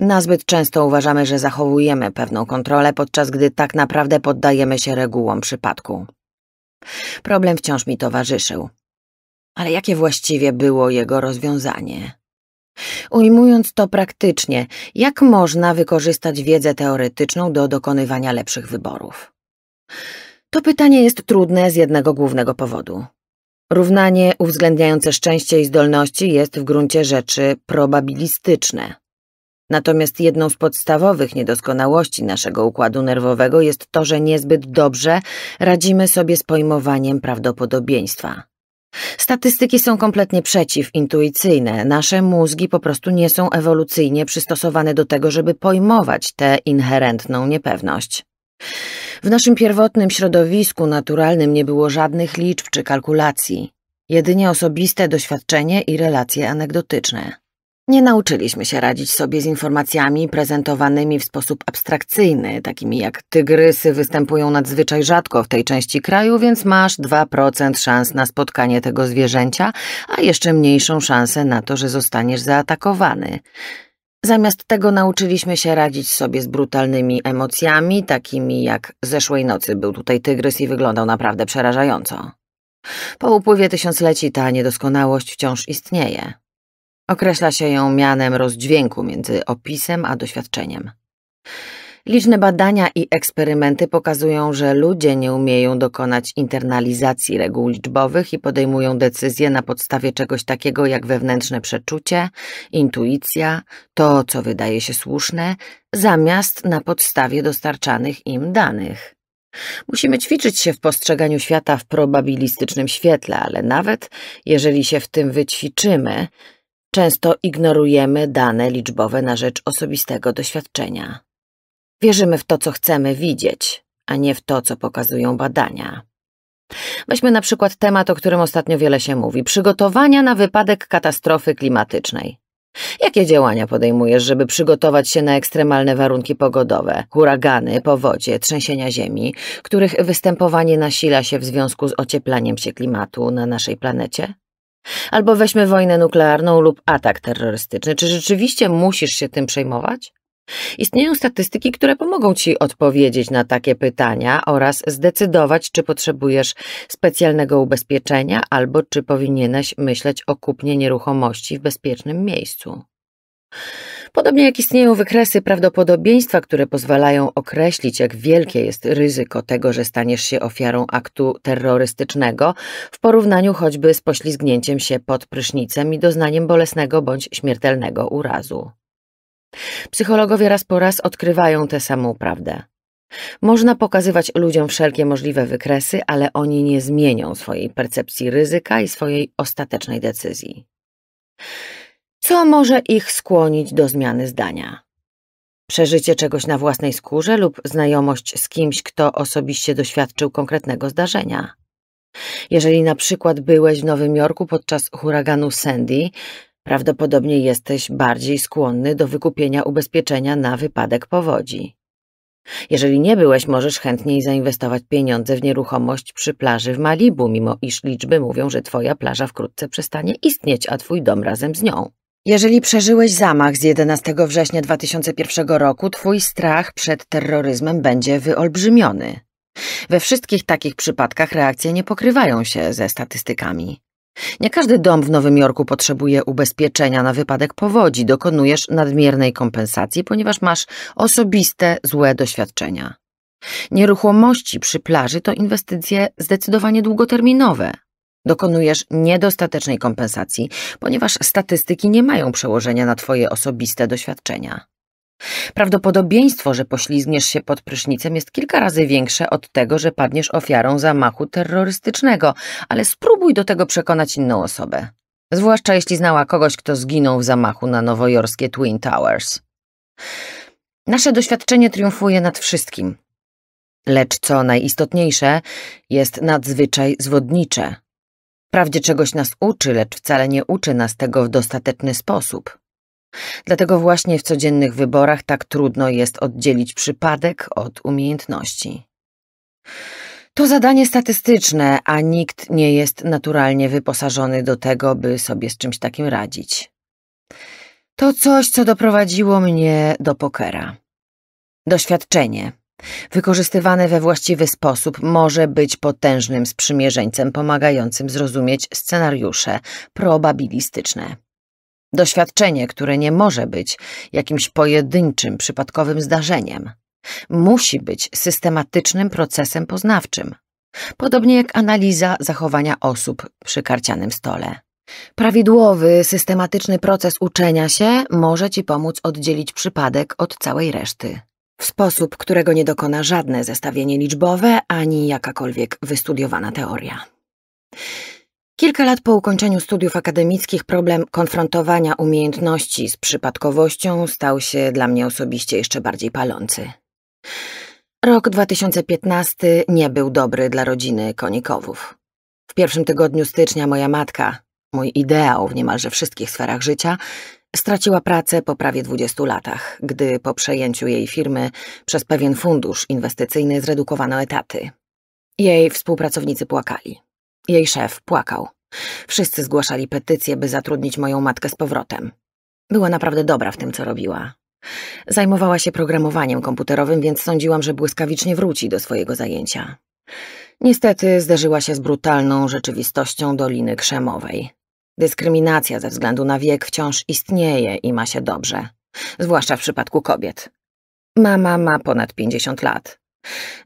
Nazbyt często uważamy, że zachowujemy pewną kontrolę, podczas gdy tak naprawdę poddajemy się regułom przypadku. Problem wciąż mi towarzyszył. Ale jakie właściwie było jego rozwiązanie? Ujmując to praktycznie, jak można wykorzystać wiedzę teoretyczną do dokonywania lepszych wyborów? To pytanie jest trudne z jednego głównego powodu. Równanie uwzględniające szczęście i zdolności jest w gruncie rzeczy probabilistyczne. Natomiast jedną z podstawowych niedoskonałości naszego układu nerwowego jest to, że niezbyt dobrze radzimy sobie z pojmowaniem prawdopodobieństwa. Statystyki są kompletnie przeciwintuicyjne. Nasze mózgi po prostu nie są ewolucyjnie przystosowane do tego, żeby pojmować tę inherentną niepewność. W naszym pierwotnym środowisku naturalnym nie było żadnych liczb czy kalkulacji, jedynie osobiste doświadczenie i relacje anegdotyczne. Nie nauczyliśmy się radzić sobie z informacjami prezentowanymi w sposób abstrakcyjny, takimi jak tygrysy występują nadzwyczaj rzadko w tej części kraju, więc masz 2% szans na spotkanie tego zwierzęcia, a jeszcze mniejszą szansę na to, że zostaniesz zaatakowany. Zamiast tego nauczyliśmy się radzić sobie z brutalnymi emocjami, takimi jak zeszłej nocy był tutaj tygrys i wyglądał naprawdę przerażająco. Po upływie tysiącleci ta niedoskonałość wciąż istnieje. Określa się ją mianem rozdźwięku między opisem a doświadczeniem. Liczne badania i eksperymenty pokazują, że ludzie nie umieją dokonać internalizacji reguł liczbowych i podejmują decyzje na podstawie czegoś takiego jak wewnętrzne przeczucie, intuicja, to co wydaje się słuszne, zamiast na podstawie dostarczanych im danych. Musimy ćwiczyć się w postrzeganiu świata w probabilistycznym świetle, ale nawet jeżeli się w tym wyćwiczymy, Często ignorujemy dane liczbowe na rzecz osobistego doświadczenia. Wierzymy w to, co chcemy widzieć, a nie w to, co pokazują badania. Weźmy na przykład temat, o którym ostatnio wiele się mówi: przygotowania na wypadek katastrofy klimatycznej. Jakie działania podejmujesz, żeby przygotować się na ekstremalne warunki pogodowe, huragany, powodzie, trzęsienia ziemi, których występowanie nasila się w związku z ocieplaniem się klimatu na naszej planecie? Albo weźmy wojnę nuklearną lub atak terrorystyczny. Czy rzeczywiście musisz się tym przejmować? Istnieją statystyki, które pomogą Ci odpowiedzieć na takie pytania oraz zdecydować, czy potrzebujesz specjalnego ubezpieczenia albo czy powinieneś myśleć o kupnie nieruchomości w bezpiecznym miejscu. Podobnie jak istnieją wykresy prawdopodobieństwa, które pozwalają określić, jak wielkie jest ryzyko tego, że staniesz się ofiarą aktu terrorystycznego, w porównaniu choćby z poślizgnięciem się pod prysznicem i doznaniem bolesnego bądź śmiertelnego urazu. Psychologowie raz po raz odkrywają tę samą prawdę. Można pokazywać ludziom wszelkie możliwe wykresy, ale oni nie zmienią swojej percepcji ryzyka i swojej ostatecznej decyzji. Co może ich skłonić do zmiany zdania? Przeżycie czegoś na własnej skórze lub znajomość z kimś, kto osobiście doświadczył konkretnego zdarzenia. Jeżeli na przykład byłeś w Nowym Jorku podczas huraganu Sandy, prawdopodobnie jesteś bardziej skłonny do wykupienia ubezpieczenia na wypadek powodzi. Jeżeli nie byłeś, możesz chętniej zainwestować pieniądze w nieruchomość przy plaży w Malibu, mimo iż liczby mówią, że twoja plaża wkrótce przestanie istnieć, a twój dom razem z nią. Jeżeli przeżyłeś zamach z 11 września 2001 roku, twój strach przed terroryzmem będzie wyolbrzymiony. We wszystkich takich przypadkach reakcje nie pokrywają się ze statystykami. Nie każdy dom w Nowym Jorku potrzebuje ubezpieczenia na wypadek powodzi, dokonujesz nadmiernej kompensacji, ponieważ masz osobiste złe doświadczenia. Nieruchomości przy plaży to inwestycje zdecydowanie długoterminowe dokonujesz niedostatecznej kompensacji, ponieważ statystyki nie mają przełożenia na Twoje osobiste doświadczenia. Prawdopodobieństwo, że poślizgniesz się pod prysznicem jest kilka razy większe od tego, że padniesz ofiarą zamachu terrorystycznego, ale spróbuj do tego przekonać inną osobę. Zwłaszcza jeśli znała kogoś, kto zginął w zamachu na nowojorskie Twin Towers. Nasze doświadczenie triumfuje nad wszystkim. Lecz co najistotniejsze, jest nadzwyczaj zwodnicze. Wprawdzie czegoś nas uczy, lecz wcale nie uczy nas tego w dostateczny sposób. Dlatego właśnie w codziennych wyborach tak trudno jest oddzielić przypadek od umiejętności. To zadanie statystyczne, a nikt nie jest naturalnie wyposażony do tego, by sobie z czymś takim radzić. To coś, co doprowadziło mnie do pokera. Doświadczenie, Wykorzystywane we właściwy sposób może być potężnym sprzymierzeńcem pomagającym zrozumieć scenariusze probabilistyczne. Doświadczenie, które nie może być jakimś pojedynczym, przypadkowym zdarzeniem. Musi być systematycznym procesem poznawczym, podobnie jak analiza zachowania osób przy karcianym stole. Prawidłowy, systematyczny proces uczenia się może Ci pomóc oddzielić przypadek od całej reszty w sposób, którego nie dokona żadne zestawienie liczbowe ani jakakolwiek wystudiowana teoria. Kilka lat po ukończeniu studiów akademickich problem konfrontowania umiejętności z przypadkowością stał się dla mnie osobiście jeszcze bardziej palący. Rok 2015 nie był dobry dla rodziny Konikowów. W pierwszym tygodniu stycznia moja matka, mój ideał w niemalże wszystkich sferach życia, Straciła pracę po prawie 20 latach, gdy po przejęciu jej firmy przez pewien fundusz inwestycyjny zredukowano etaty. Jej współpracownicy płakali. Jej szef płakał. Wszyscy zgłaszali petycje, by zatrudnić moją matkę z powrotem. Była naprawdę dobra w tym, co robiła. Zajmowała się programowaniem komputerowym, więc sądziłam, że błyskawicznie wróci do swojego zajęcia. Niestety zderzyła się z brutalną rzeczywistością Doliny Krzemowej. Dyskryminacja ze względu na wiek wciąż istnieje i ma się dobrze, zwłaszcza w przypadku kobiet. Mama ma ponad 50 lat.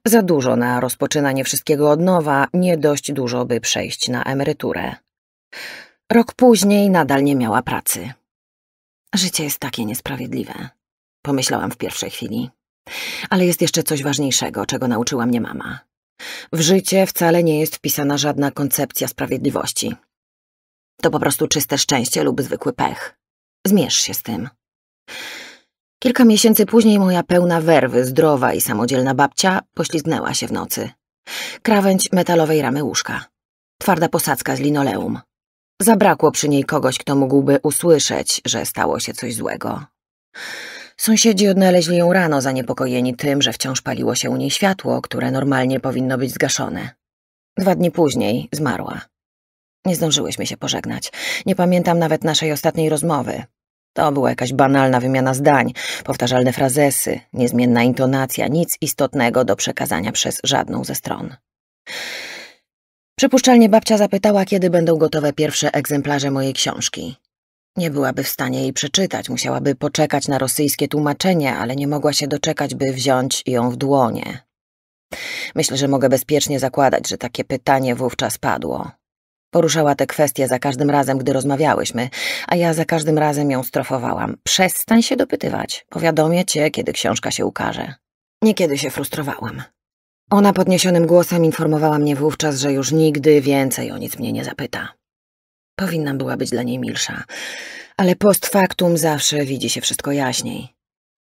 Za dużo na rozpoczynanie wszystkiego od nowa, nie dość dużo, by przejść na emeryturę. Rok później nadal nie miała pracy. Życie jest takie niesprawiedliwe, pomyślałam w pierwszej chwili. Ale jest jeszcze coś ważniejszego, czego nauczyła mnie mama. W życie wcale nie jest wpisana żadna koncepcja sprawiedliwości. To po prostu czyste szczęście lub zwykły pech. Zmierz się z tym. Kilka miesięcy później moja pełna werwy, zdrowa i samodzielna babcia poślizgnęła się w nocy. Krawędź metalowej ramy łóżka. Twarda posadzka z linoleum. Zabrakło przy niej kogoś, kto mógłby usłyszeć, że stało się coś złego. Sąsiedzi odnaleźli ją rano zaniepokojeni tym, że wciąż paliło się u niej światło, które normalnie powinno być zgaszone. Dwa dni później zmarła. Nie zdążyłyśmy się pożegnać. Nie pamiętam nawet naszej ostatniej rozmowy. To była jakaś banalna wymiana zdań, powtarzalne frazesy, niezmienna intonacja, nic istotnego do przekazania przez żadną ze stron. Przypuszczalnie babcia zapytała, kiedy będą gotowe pierwsze egzemplarze mojej książki. Nie byłaby w stanie jej przeczytać, musiałaby poczekać na rosyjskie tłumaczenie, ale nie mogła się doczekać, by wziąć ją w dłonie. Myślę, że mogę bezpiecznie zakładać, że takie pytanie wówczas padło. Poruszała tę kwestię za każdym razem, gdy rozmawiałyśmy, a ja za każdym razem ją strofowałam. Przestań się dopytywać. Powiadomię cię, kiedy książka się ukaże. Niekiedy się frustrowałam. Ona podniesionym głosem informowała mnie wówczas, że już nigdy więcej o nic mnie nie zapyta. Powinna była być dla niej milsza, ale post factum zawsze widzi się wszystko jaśniej.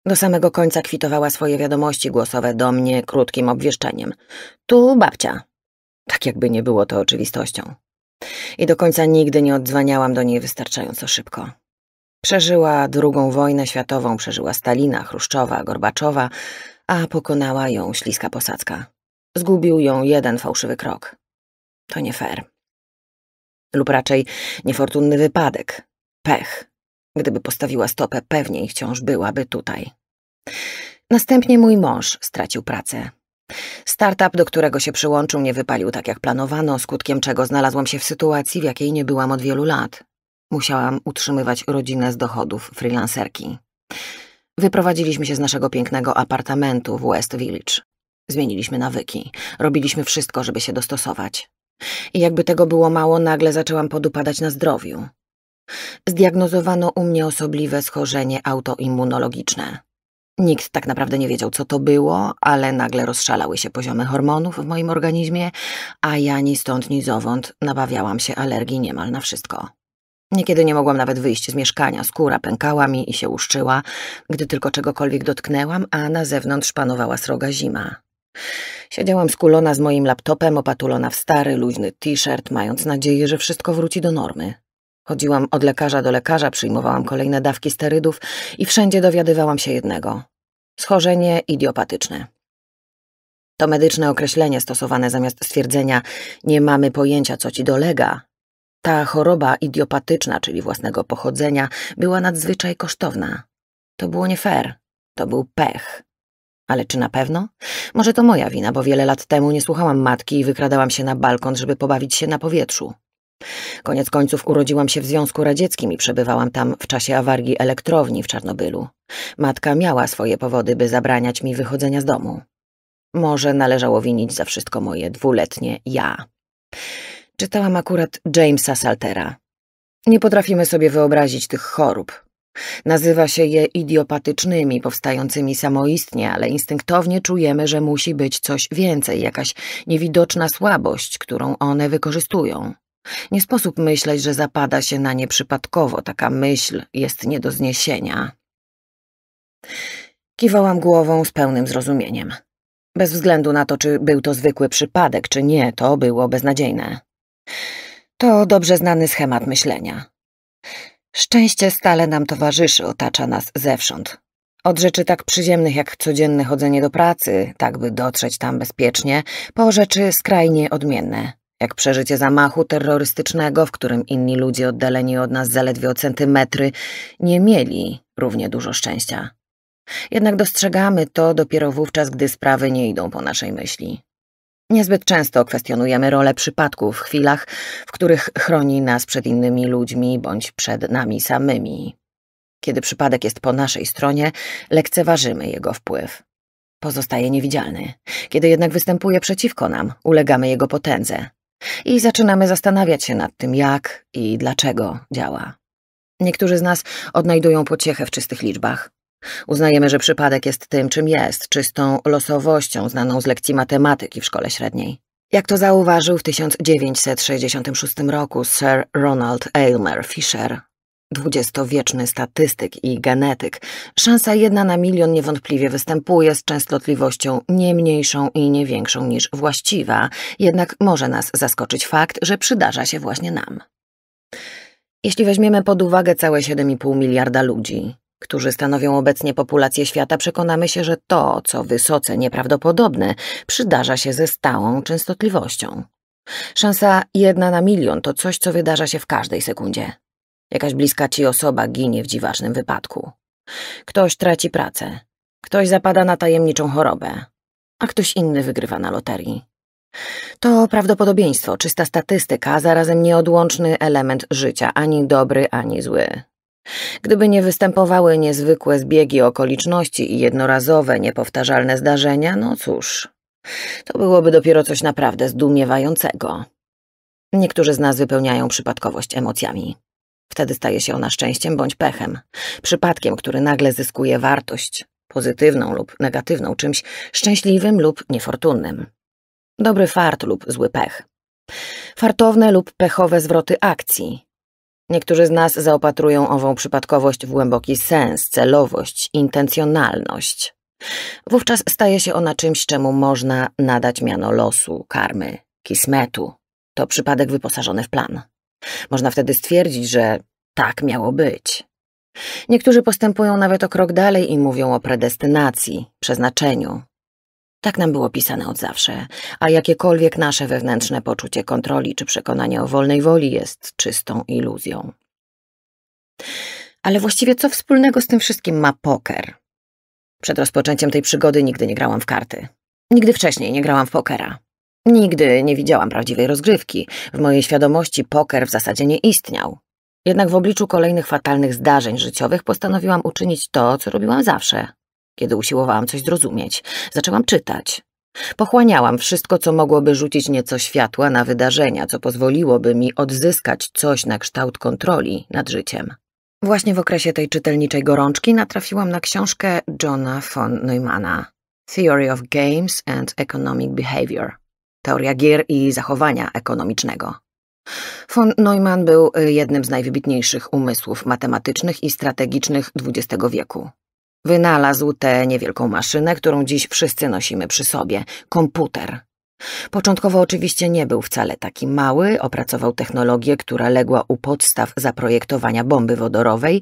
Do samego końca kwitowała swoje wiadomości głosowe do mnie krótkim obwieszczeniem. Tu babcia. Tak jakby nie było to oczywistością i do końca nigdy nie oddzwaniałam do niej wystarczająco szybko. Przeżyła drugą wojnę światową, przeżyła Stalina, Chruszczowa, Gorbaczowa, a pokonała ją śliska posadzka. Zgubił ją jeden fałszywy krok. To nie fair. Lub raczej niefortunny wypadek, pech. Gdyby postawiła stopę, pewnie wciąż byłaby tutaj. Następnie mój mąż stracił pracę. Startup, do którego się przyłączył, nie wypalił tak jak planowano, skutkiem czego znalazłam się w sytuacji, w jakiej nie byłam od wielu lat. Musiałam utrzymywać rodzinę z dochodów freelancerki. Wyprowadziliśmy się z naszego pięknego apartamentu w West Village. Zmieniliśmy nawyki, robiliśmy wszystko, żeby się dostosować. I jakby tego było mało, nagle zaczęłam podupadać na zdrowiu. Zdiagnozowano u mnie osobliwe schorzenie autoimmunologiczne. Nikt tak naprawdę nie wiedział, co to było, ale nagle rozszalały się poziomy hormonów w moim organizmie, a ja ni stąd, ni zowąd nabawiałam się alergii niemal na wszystko. Niekiedy nie mogłam nawet wyjść z mieszkania, skóra pękała mi i się uszczyła, gdy tylko czegokolwiek dotknęłam, a na zewnątrz panowała sroga zima. Siedziałam skulona z moim laptopem, opatulona w stary, luźny t-shirt, mając nadzieję, że wszystko wróci do normy. Chodziłam od lekarza do lekarza, przyjmowałam kolejne dawki sterydów i wszędzie dowiadywałam się jednego. Schorzenie idiopatyczne. To medyczne określenie stosowane zamiast stwierdzenia nie mamy pojęcia, co ci dolega. Ta choroba idiopatyczna, czyli własnego pochodzenia, była nadzwyczaj kosztowna. To było nie fair. To był pech. Ale czy na pewno? Może to moja wina, bo wiele lat temu nie słuchałam matki i wykradałam się na balkon, żeby pobawić się na powietrzu. Koniec końców urodziłam się w Związku Radzieckim i przebywałam tam w czasie awarii elektrowni w Czarnobylu. Matka miała swoje powody, by zabraniać mi wychodzenia z domu. Może należało winić za wszystko moje dwuletnie ja. Czytałam akurat Jamesa Saltera. Nie potrafimy sobie wyobrazić tych chorób. Nazywa się je idiopatycznymi, powstającymi samoistnie, ale instynktownie czujemy, że musi być coś więcej, jakaś niewidoczna słabość, którą one wykorzystują. Nie sposób myśleć, że zapada się na nie przypadkowo. Taka myśl jest nie do zniesienia. Kiwałam głową z pełnym zrozumieniem. Bez względu na to, czy był to zwykły przypadek, czy nie, to było beznadziejne. To dobrze znany schemat myślenia. Szczęście stale nam towarzyszy, otacza nas zewsząd. Od rzeczy tak przyziemnych jak codzienne chodzenie do pracy, tak by dotrzeć tam bezpiecznie, po rzeczy skrajnie odmienne jak przeżycie zamachu terrorystycznego, w którym inni ludzie oddaleni od nas zaledwie o centymetry nie mieli równie dużo szczęścia. Jednak dostrzegamy to dopiero wówczas, gdy sprawy nie idą po naszej myśli. Niezbyt często kwestionujemy rolę przypadku w chwilach, w których chroni nas przed innymi ludźmi bądź przed nami samymi. Kiedy przypadek jest po naszej stronie, lekceważymy jego wpływ. Pozostaje niewidzialny. Kiedy jednak występuje przeciwko nam, ulegamy jego potędze i zaczynamy zastanawiać się nad tym, jak i dlaczego działa. Niektórzy z nas odnajdują pociechę w czystych liczbach. Uznajemy, że przypadek jest tym, czym jest, czystą losowością znaną z lekcji matematyki w szkole średniej. Jak to zauważył w 1966 roku Sir Ronald Aylmer Fisher, Dwudziestowieczny statystyk i genetyk. Szansa jedna na milion niewątpliwie występuje z częstotliwością nie mniejszą i nie większą niż właściwa, jednak może nas zaskoczyć fakt, że przydarza się właśnie nam. Jeśli weźmiemy pod uwagę całe 7,5 miliarda ludzi, którzy stanowią obecnie populację świata, przekonamy się, że to, co wysoce nieprawdopodobne, przydarza się ze stałą częstotliwością. Szansa jedna na milion to coś, co wydarza się w każdej sekundzie. Jakaś bliska ci osoba ginie w dziwacznym wypadku. Ktoś traci pracę, ktoś zapada na tajemniczą chorobę, a ktoś inny wygrywa na loterii. To prawdopodobieństwo, czysta statystyka, zarazem nieodłączny element życia, ani dobry, ani zły. Gdyby nie występowały niezwykłe zbiegi okoliczności i jednorazowe, niepowtarzalne zdarzenia, no cóż, to byłoby dopiero coś naprawdę zdumiewającego. Niektórzy z nas wypełniają przypadkowość emocjami. Wtedy staje się ona szczęściem bądź pechem, przypadkiem, który nagle zyskuje wartość, pozytywną lub negatywną, czymś szczęśliwym lub niefortunnym. Dobry fart lub zły pech. Fartowne lub pechowe zwroty akcji. Niektórzy z nas zaopatrują ową przypadkowość w głęboki sens, celowość, intencjonalność. Wówczas staje się ona czymś, czemu można nadać miano losu, karmy, kismetu. To przypadek wyposażony w plan. Można wtedy stwierdzić, że tak miało być. Niektórzy postępują nawet o krok dalej i mówią o predestynacji, przeznaczeniu. Tak nam było pisane od zawsze, a jakiekolwiek nasze wewnętrzne poczucie kontroli czy przekonanie o wolnej woli jest czystą iluzją. Ale właściwie co wspólnego z tym wszystkim ma poker? Przed rozpoczęciem tej przygody nigdy nie grałam w karty. Nigdy wcześniej nie grałam w pokera. Nigdy nie widziałam prawdziwej rozgrywki. W mojej świadomości poker w zasadzie nie istniał. Jednak w obliczu kolejnych fatalnych zdarzeń życiowych postanowiłam uczynić to, co robiłam zawsze. Kiedy usiłowałam coś zrozumieć, zaczęłam czytać. Pochłaniałam wszystko, co mogłoby rzucić nieco światła na wydarzenia, co pozwoliłoby mi odzyskać coś na kształt kontroli nad życiem. Właśnie w okresie tej czytelniczej gorączki natrafiłam na książkę Johna von Neumana Theory of Games and Economic Behavior teoria gier i zachowania ekonomicznego. Von Neumann był y, jednym z najwybitniejszych umysłów matematycznych i strategicznych XX wieku. Wynalazł tę niewielką maszynę, którą dziś wszyscy nosimy przy sobie komputer. Początkowo oczywiście nie był wcale taki mały, opracował technologię, która legła u podstaw zaprojektowania bomby wodorowej,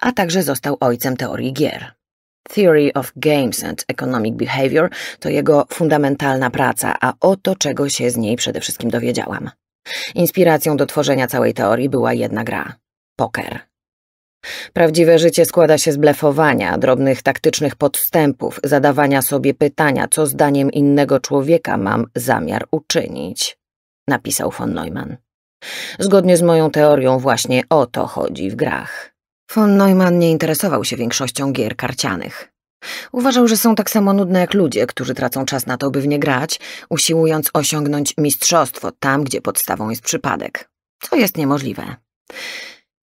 a także został ojcem teorii gier. Theory of Games and Economic Behavior to jego fundamentalna praca, a oto czego się z niej przede wszystkim dowiedziałam. Inspiracją do tworzenia całej teorii była jedna gra poker. Prawdziwe życie składa się z blefowania, drobnych taktycznych podstępów, zadawania sobie pytania, co zdaniem innego człowieka mam zamiar uczynić, napisał von Neumann. Zgodnie z moją teorią właśnie o to chodzi w grach. Von Neumann nie interesował się większością gier karcianych. Uważał, że są tak samo nudne jak ludzie, którzy tracą czas na to, by w nie grać, usiłując osiągnąć mistrzostwo tam, gdzie podstawą jest przypadek, co jest niemożliwe.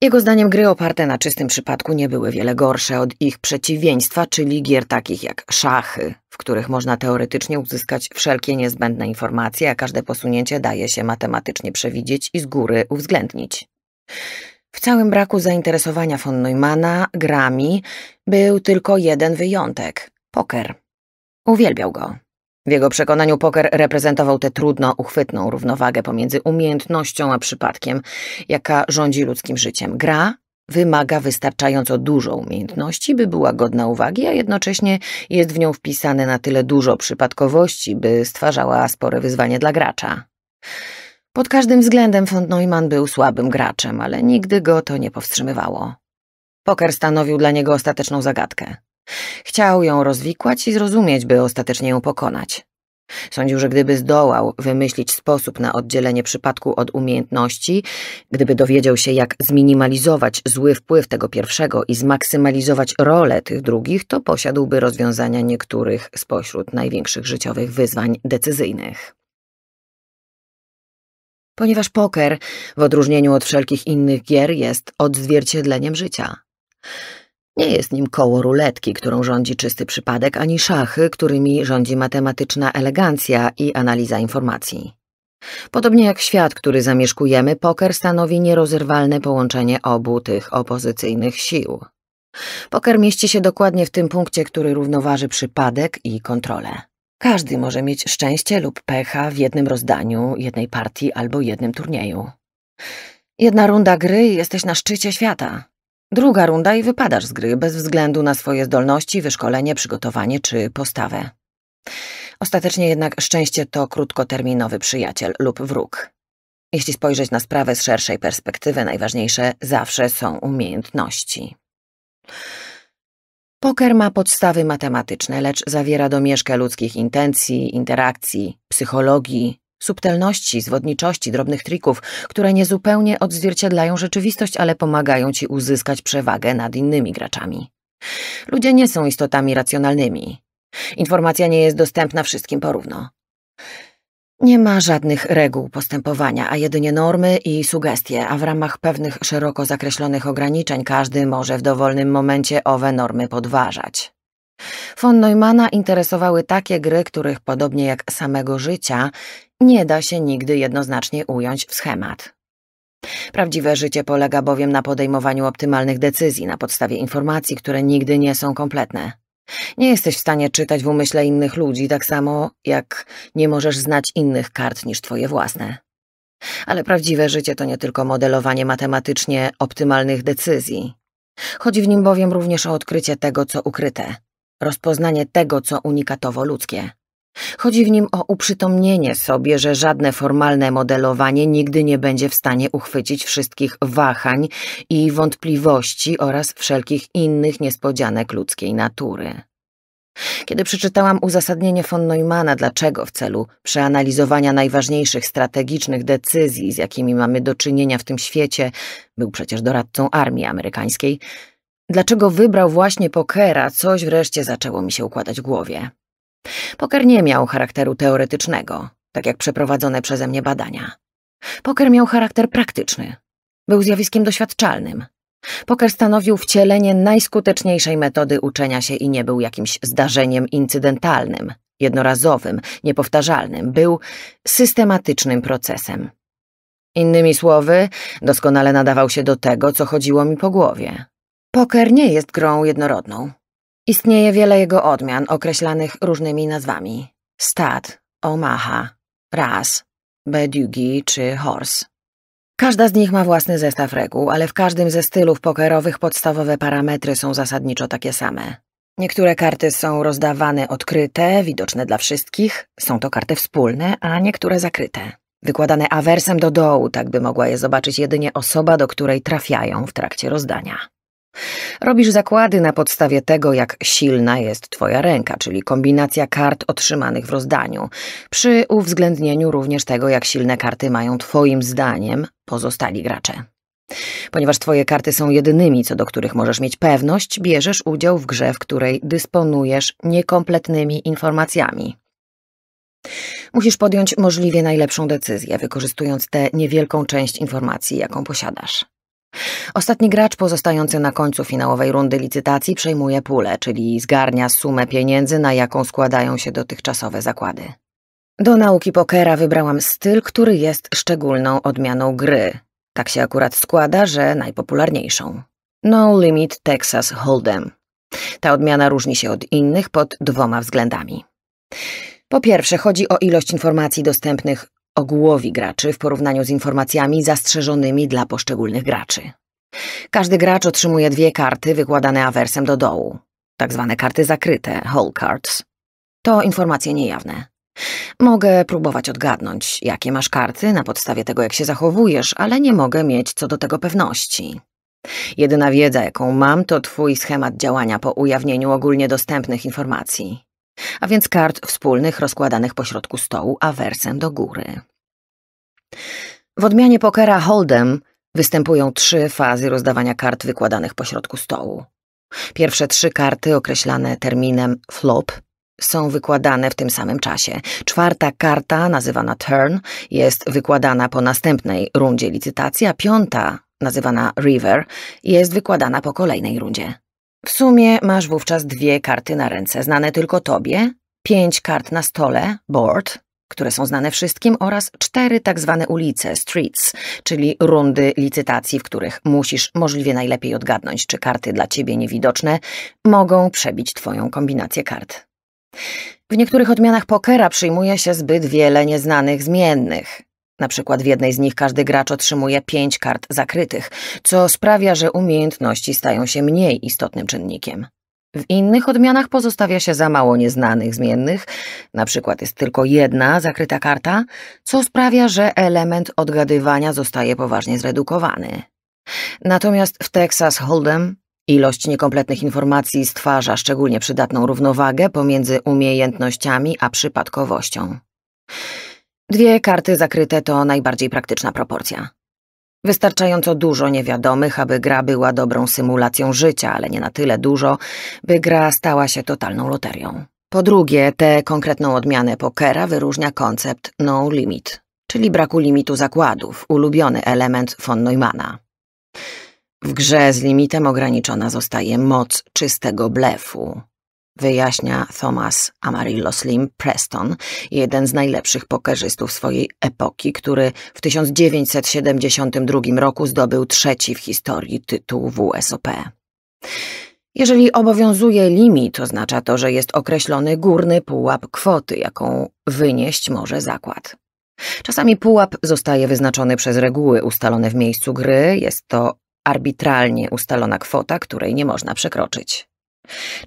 Jego zdaniem gry oparte na czystym przypadku nie były wiele gorsze od ich przeciwieństwa, czyli gier takich jak szachy, w których można teoretycznie uzyskać wszelkie niezbędne informacje, a każde posunięcie daje się matematycznie przewidzieć i z góry uwzględnić. W całym braku zainteresowania von Neumana grami był tylko jeden wyjątek – poker. Uwielbiał go. W jego przekonaniu poker reprezentował tę trudno uchwytną równowagę pomiędzy umiejętnością a przypadkiem, jaka rządzi ludzkim życiem. Gra wymaga wystarczająco dużo umiejętności, by była godna uwagi, a jednocześnie jest w nią wpisane na tyle dużo przypadkowości, by stwarzała spore wyzwanie dla gracza. Pod każdym względem von Neumann był słabym graczem, ale nigdy go to nie powstrzymywało. Poker stanowił dla niego ostateczną zagadkę. Chciał ją rozwikłać i zrozumieć, by ostatecznie ją pokonać. Sądził, że gdyby zdołał wymyślić sposób na oddzielenie przypadku od umiejętności, gdyby dowiedział się, jak zminimalizować zły wpływ tego pierwszego i zmaksymalizować rolę tych drugich, to posiadłby rozwiązania niektórych spośród największych życiowych wyzwań decyzyjnych ponieważ poker, w odróżnieniu od wszelkich innych gier, jest odzwierciedleniem życia. Nie jest nim koło ruletki, którą rządzi czysty przypadek, ani szachy, którymi rządzi matematyczna elegancja i analiza informacji. Podobnie jak świat, który zamieszkujemy, poker stanowi nierozerwalne połączenie obu tych opozycyjnych sił. Poker mieści się dokładnie w tym punkcie, który równoważy przypadek i kontrolę. Każdy może mieć szczęście lub pecha w jednym rozdaniu, jednej partii albo jednym turnieju. Jedna runda gry i jesteś na szczycie świata. Druga runda i wypadasz z gry bez względu na swoje zdolności, wyszkolenie, przygotowanie czy postawę. Ostatecznie jednak szczęście to krótkoterminowy przyjaciel lub wróg. Jeśli spojrzeć na sprawę z szerszej perspektywy, najważniejsze zawsze są umiejętności. Poker ma podstawy matematyczne, lecz zawiera domieszkę ludzkich intencji, interakcji, psychologii, subtelności, zwodniczości, drobnych trików, które niezupełnie odzwierciedlają rzeczywistość, ale pomagają ci uzyskać przewagę nad innymi graczami. Ludzie nie są istotami racjonalnymi. Informacja nie jest dostępna wszystkim porówno. Nie ma żadnych reguł postępowania, a jedynie normy i sugestie, a w ramach pewnych szeroko zakreślonych ograniczeń każdy może w dowolnym momencie owe normy podważać. Von Neumana interesowały takie gry, których podobnie jak samego życia nie da się nigdy jednoznacznie ująć w schemat. Prawdziwe życie polega bowiem na podejmowaniu optymalnych decyzji na podstawie informacji, które nigdy nie są kompletne. Nie jesteś w stanie czytać w umyśle innych ludzi, tak samo jak nie możesz znać innych kart niż twoje własne. Ale prawdziwe życie to nie tylko modelowanie matematycznie optymalnych decyzji. Chodzi w nim bowiem również o odkrycie tego, co ukryte, rozpoznanie tego, co unikatowo ludzkie. Chodzi w nim o uprzytomnienie sobie, że żadne formalne modelowanie nigdy nie będzie w stanie uchwycić wszystkich wahań i wątpliwości oraz wszelkich innych niespodzianek ludzkiej natury. Kiedy przeczytałam uzasadnienie von Neumana, dlaczego w celu przeanalizowania najważniejszych strategicznych decyzji, z jakimi mamy do czynienia w tym świecie, był przecież doradcą armii amerykańskiej, dlaczego wybrał właśnie pokera, coś wreszcie zaczęło mi się układać w głowie. Poker nie miał charakteru teoretycznego, tak jak przeprowadzone przeze mnie badania. Poker miał charakter praktyczny. Był zjawiskiem doświadczalnym. Poker stanowił wcielenie najskuteczniejszej metody uczenia się i nie był jakimś zdarzeniem incydentalnym, jednorazowym, niepowtarzalnym. Był systematycznym procesem. Innymi słowy, doskonale nadawał się do tego, co chodziło mi po głowie. Poker nie jest grą jednorodną. Istnieje wiele jego odmian, określanych różnymi nazwami. Stad, Omaha, Ras, Bedugi czy Horse. Każda z nich ma własny zestaw reguł, ale w każdym ze stylów pokerowych podstawowe parametry są zasadniczo takie same. Niektóre karty są rozdawane odkryte, widoczne dla wszystkich, są to karty wspólne, a niektóre zakryte. Wykładane awersem do dołu, tak by mogła je zobaczyć jedynie osoba, do której trafiają w trakcie rozdania. Robisz zakłady na podstawie tego, jak silna jest Twoja ręka, czyli kombinacja kart otrzymanych w rozdaniu, przy uwzględnieniu również tego, jak silne karty mają Twoim zdaniem pozostali gracze. Ponieważ Twoje karty są jedynymi, co do których możesz mieć pewność, bierzesz udział w grze, w której dysponujesz niekompletnymi informacjami. Musisz podjąć możliwie najlepszą decyzję, wykorzystując tę niewielką część informacji, jaką posiadasz. Ostatni gracz pozostający na końcu finałowej rundy licytacji przejmuje pulę, czyli zgarnia sumę pieniędzy, na jaką składają się dotychczasowe zakłady. Do nauki pokera wybrałam styl, który jest szczególną odmianą gry. Tak się akurat składa, że najpopularniejszą. No Limit Texas Hold'em. Ta odmiana różni się od innych pod dwoma względami. Po pierwsze, chodzi o ilość informacji dostępnych ogółowi graczy w porównaniu z informacjami zastrzeżonymi dla poszczególnych graczy. Każdy gracz otrzymuje dwie karty wykładane awersem do dołu, tak zwane karty zakryte, hole cards. To informacje niejawne. Mogę próbować odgadnąć, jakie masz karty na podstawie tego, jak się zachowujesz, ale nie mogę mieć co do tego pewności. Jedyna wiedza, jaką mam, to twój schemat działania po ujawnieniu ogólnie dostępnych informacji a więc kart wspólnych rozkładanych pośrodku stołu awersem do góry. W odmianie pokera hold'em występują trzy fazy rozdawania kart wykładanych pośrodku stołu. Pierwsze trzy karty, określane terminem flop, są wykładane w tym samym czasie. Czwarta karta, nazywana turn, jest wykładana po następnej rundzie licytacji, a piąta, nazywana river, jest wykładana po kolejnej rundzie. W sumie masz wówczas dwie karty na ręce, znane tylko tobie, pięć kart na stole, board, które są znane wszystkim, oraz cztery tak zwane ulice, streets, czyli rundy licytacji, w których musisz możliwie najlepiej odgadnąć, czy karty dla ciebie niewidoczne mogą przebić twoją kombinację kart. W niektórych odmianach pokera przyjmuje się zbyt wiele nieznanych zmiennych. Na przykład w jednej z nich każdy gracz otrzymuje pięć kart zakrytych, co sprawia, że umiejętności stają się mniej istotnym czynnikiem. W innych odmianach pozostawia się za mało nieznanych zmiennych, na przykład jest tylko jedna zakryta karta, co sprawia, że element odgadywania zostaje poważnie zredukowany. Natomiast w Texas Hold'em ilość niekompletnych informacji stwarza szczególnie przydatną równowagę pomiędzy umiejętnościami a przypadkowością. Dwie karty zakryte to najbardziej praktyczna proporcja. Wystarczająco dużo niewiadomych, aby gra była dobrą symulacją życia, ale nie na tyle dużo, by gra stała się totalną loterią. Po drugie, tę konkretną odmianę pokera wyróżnia koncept no limit, czyli braku limitu zakładów, ulubiony element von Neumana. W grze z limitem ograniczona zostaje moc czystego blefu, wyjaśnia Thomas Amarillo Slim Preston, jeden z najlepszych pokerzystów swojej epoki, który w 1972 roku zdobył trzeci w historii tytuł WSOP. Jeżeli obowiązuje limit, oznacza to, że jest określony górny pułap kwoty, jaką wynieść może zakład. Czasami pułap zostaje wyznaczony przez reguły ustalone w miejscu gry, jest to arbitralnie ustalona kwota, której nie można przekroczyć.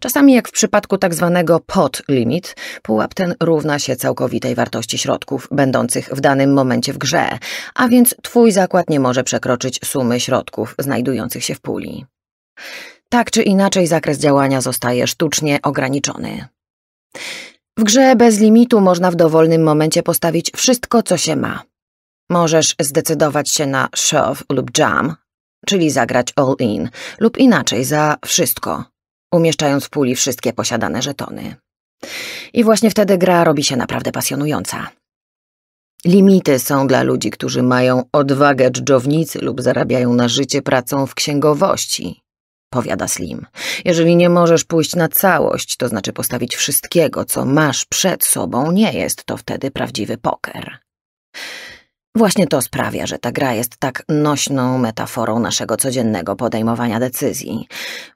Czasami, jak w przypadku tzw. Tak pot limit, pułap ten równa się całkowitej wartości środków będących w danym momencie w grze, a więc Twój zakład nie może przekroczyć sumy środków znajdujących się w puli. Tak czy inaczej, zakres działania zostaje sztucznie ograniczony. W grze bez limitu można w dowolnym momencie postawić wszystko, co się ma. Możesz zdecydować się na shove lub jam, czyli zagrać all in, lub inaczej za wszystko, umieszczając w puli wszystkie posiadane żetony. I właśnie wtedy gra robi się naprawdę pasjonująca. Limity są dla ludzi, którzy mają odwagę dżdżownicy lub zarabiają na życie pracą w księgowości, powiada Slim. Jeżeli nie możesz pójść na całość, to znaczy postawić wszystkiego, co masz przed sobą, nie jest to wtedy prawdziwy poker. Właśnie to sprawia, że ta gra jest tak nośną metaforą naszego codziennego podejmowania decyzji,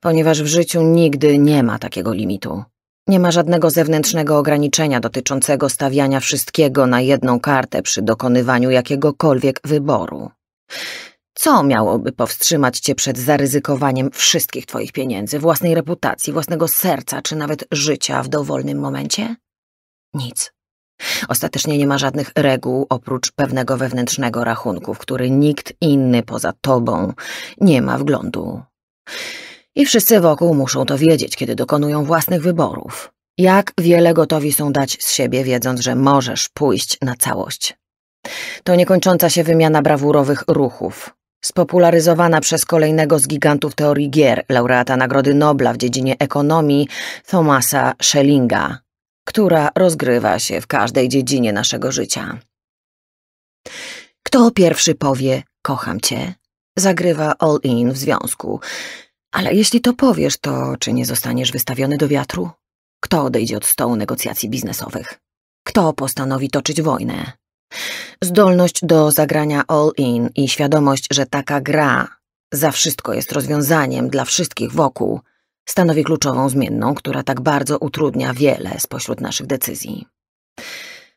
ponieważ w życiu nigdy nie ma takiego limitu. Nie ma żadnego zewnętrznego ograniczenia dotyczącego stawiania wszystkiego na jedną kartę przy dokonywaniu jakiegokolwiek wyboru. Co miałoby powstrzymać cię przed zaryzykowaniem wszystkich twoich pieniędzy, własnej reputacji, własnego serca czy nawet życia w dowolnym momencie? Nic. Ostatecznie nie ma żadnych reguł oprócz pewnego wewnętrznego rachunku, w który nikt inny poza tobą nie ma wglądu. I wszyscy wokół muszą to wiedzieć, kiedy dokonują własnych wyborów. Jak wiele gotowi są dać z siebie, wiedząc, że możesz pójść na całość. To niekończąca się wymiana brawurowych ruchów, spopularyzowana przez kolejnego z gigantów teorii gier, laureata Nagrody Nobla w dziedzinie ekonomii, Thomasa Schellinga, która rozgrywa się w każdej dziedzinie naszego życia. Kto pierwszy powie kocham cię, zagrywa all in w związku. Ale jeśli to powiesz, to czy nie zostaniesz wystawiony do wiatru? Kto odejdzie od stołu negocjacji biznesowych? Kto postanowi toczyć wojnę? Zdolność do zagrania all in i świadomość, że taka gra za wszystko jest rozwiązaniem dla wszystkich wokół – stanowi kluczową zmienną, która tak bardzo utrudnia wiele spośród naszych decyzji.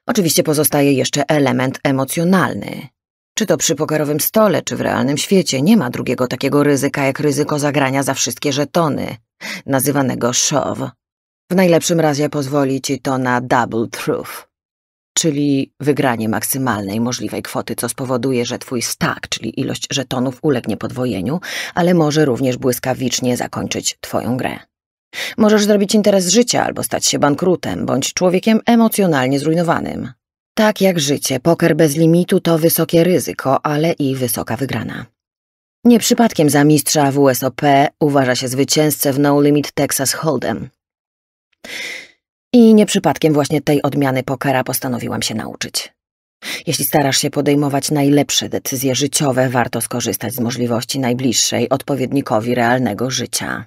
Oczywiście pozostaje jeszcze element emocjonalny. Czy to przy pokerowym stole, czy w realnym świecie nie ma drugiego takiego ryzyka jak ryzyko zagrania za wszystkie żetony, nazywanego show. W najlepszym razie pozwoli ci to na double truth czyli wygranie maksymalnej możliwej kwoty, co spowoduje, że twój stack, czyli ilość żetonów ulegnie podwojeniu, ale może również błyskawicznie zakończyć twoją grę. Możesz zrobić interes życia albo stać się bankrutem, bądź człowiekiem emocjonalnie zrujnowanym. Tak jak życie, poker bez limitu to wysokie ryzyko, ale i wysoka wygrana. Nie przypadkiem za mistrza WSOP uważa się zwycięzcę w No Limit Texas Hold'em. I nie przypadkiem właśnie tej odmiany pokera postanowiłam się nauczyć. Jeśli starasz się podejmować najlepsze decyzje życiowe, warto skorzystać z możliwości najbliższej odpowiednikowi realnego życia.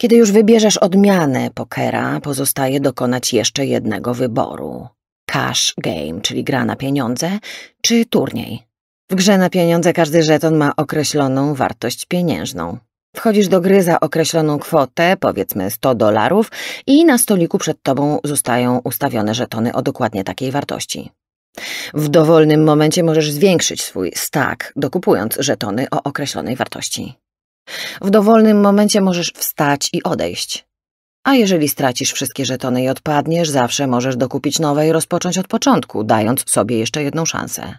Kiedy już wybierzesz odmianę pokera, pozostaje dokonać jeszcze jednego wyboru. Cash game, czyli gra na pieniądze, czy turniej. W grze na pieniądze każdy żeton ma określoną wartość pieniężną. Wchodzisz do gry za określoną kwotę, powiedzmy 100 dolarów, i na stoliku przed tobą zostają ustawione żetony o dokładnie takiej wartości. W dowolnym momencie możesz zwiększyć swój stack, dokupując żetony o określonej wartości. W dowolnym momencie możesz wstać i odejść. A jeżeli stracisz wszystkie żetony i odpadniesz, zawsze możesz dokupić nowe i rozpocząć od początku, dając sobie jeszcze jedną szansę.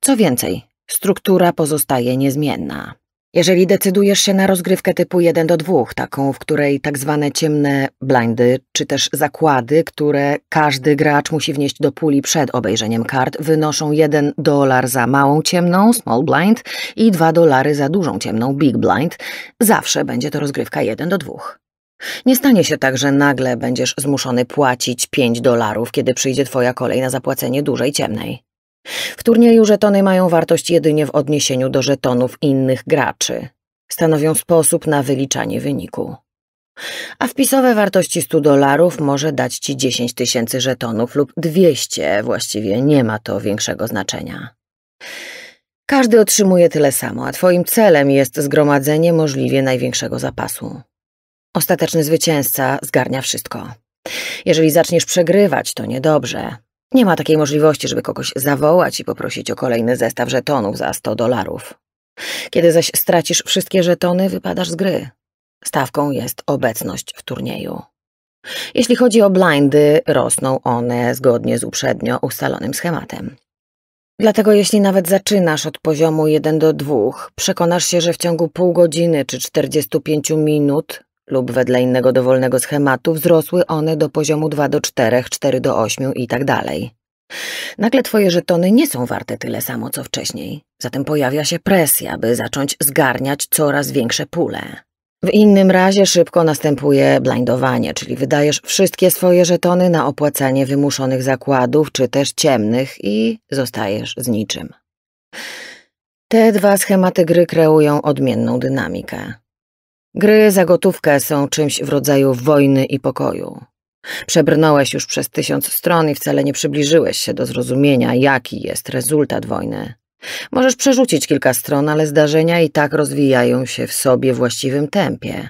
Co więcej, struktura pozostaje niezmienna. Jeżeli decydujesz się na rozgrywkę typu 1 do 2, taką, w której tak zwane ciemne blindy, czy też zakłady, które każdy gracz musi wnieść do puli przed obejrzeniem kart, wynoszą 1 dolar za małą ciemną, small blind, i 2 dolary za dużą ciemną, big blind, zawsze będzie to rozgrywka 1 do 2. Nie stanie się tak, że nagle będziesz zmuszony płacić 5 dolarów, kiedy przyjdzie twoja kolej na zapłacenie dużej ciemnej. W turnieju żetony mają wartość jedynie w odniesieniu do żetonów innych graczy. Stanowią sposób na wyliczanie wyniku. A wpisowe wartości 100 dolarów może dać ci 10 tysięcy żetonów lub 200, właściwie nie ma to większego znaczenia. Każdy otrzymuje tyle samo, a twoim celem jest zgromadzenie możliwie największego zapasu. Ostateczny zwycięzca zgarnia wszystko. Jeżeli zaczniesz przegrywać, to niedobrze. Nie ma takiej możliwości, żeby kogoś zawołać i poprosić o kolejny zestaw żetonów za 100 dolarów. Kiedy zaś stracisz wszystkie żetony, wypadasz z gry. Stawką jest obecność w turnieju. Jeśli chodzi o blindy, rosną one zgodnie z uprzednio ustalonym schematem. Dlatego jeśli nawet zaczynasz od poziomu 1 do 2, przekonasz się, że w ciągu pół godziny czy 45 minut lub wedle innego dowolnego schematu wzrosły one do poziomu 2 do 4, 4 do 8 i tak dalej. Nagle twoje żetony nie są warte tyle samo co wcześniej, zatem pojawia się presja, by zacząć zgarniać coraz większe pule. W innym razie szybko następuje blindowanie, czyli wydajesz wszystkie swoje żetony na opłacanie wymuszonych zakładów czy też ciemnych i zostajesz z niczym. Te dwa schematy gry kreują odmienną dynamikę. Gry za gotówkę są czymś w rodzaju wojny i pokoju. Przebrnąłeś już przez tysiąc stron i wcale nie przybliżyłeś się do zrozumienia, jaki jest rezultat wojny. Możesz przerzucić kilka stron, ale zdarzenia i tak rozwijają się w sobie właściwym tempie.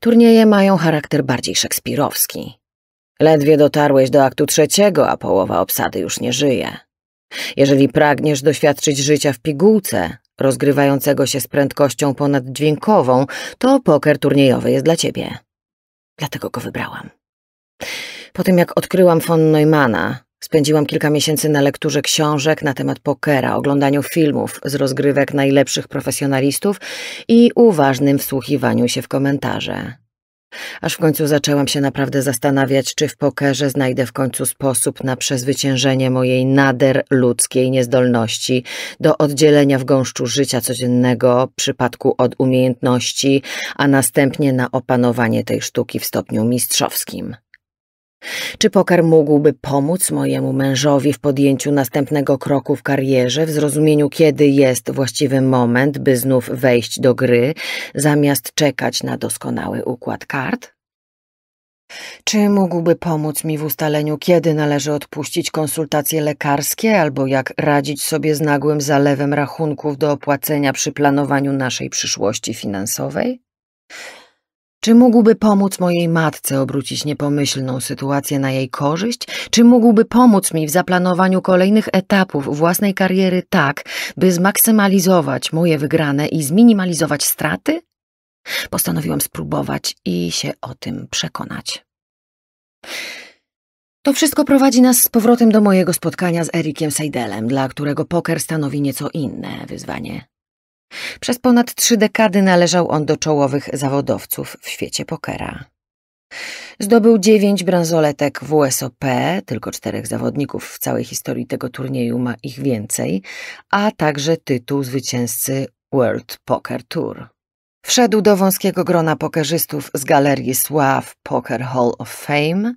Turnieje mają charakter bardziej szekspirowski. Ledwie dotarłeś do aktu trzeciego, a połowa obsady już nie żyje. Jeżeli pragniesz doświadczyć życia w pigułce, rozgrywającego się z prędkością ponaddźwiękową, to poker turniejowy jest dla ciebie. Dlatego go wybrałam. Po tym jak odkryłam von Neumana, spędziłam kilka miesięcy na lekturze książek na temat pokera, oglądaniu filmów z rozgrywek najlepszych profesjonalistów i uważnym wsłuchiwaniu się w komentarze. Aż w końcu zaczęłam się naprawdę zastanawiać, czy w pokerze znajdę w końcu sposób na przezwyciężenie mojej nader ludzkiej niezdolności do oddzielenia w gąszczu życia codziennego przypadku od umiejętności, a następnie na opanowanie tej sztuki w stopniu mistrzowskim. Czy poker mógłby pomóc mojemu mężowi w podjęciu następnego kroku w karierze, w zrozumieniu, kiedy jest właściwy moment, by znów wejść do gry, zamiast czekać na doskonały układ kart? Czy mógłby pomóc mi w ustaleniu, kiedy należy odpuścić konsultacje lekarskie, albo jak radzić sobie z nagłym zalewem rachunków do opłacenia przy planowaniu naszej przyszłości finansowej? Czy mógłby pomóc mojej matce obrócić niepomyślną sytuację na jej korzyść? Czy mógłby pomóc mi w zaplanowaniu kolejnych etapów własnej kariery tak, by zmaksymalizować moje wygrane i zminimalizować straty? Postanowiłam spróbować i się o tym przekonać. To wszystko prowadzi nas z powrotem do mojego spotkania z Erikiem Seidelem, dla którego poker stanowi nieco inne wyzwanie. Przez ponad trzy dekady należał on do czołowych zawodowców w świecie pokera. Zdobył dziewięć bransoletek WSOP, tylko czterech zawodników w całej historii tego turnieju ma ich więcej, a także tytuł zwycięzcy World Poker Tour. Wszedł do wąskiego grona pokerzystów z galerii Sław Poker Hall of Fame,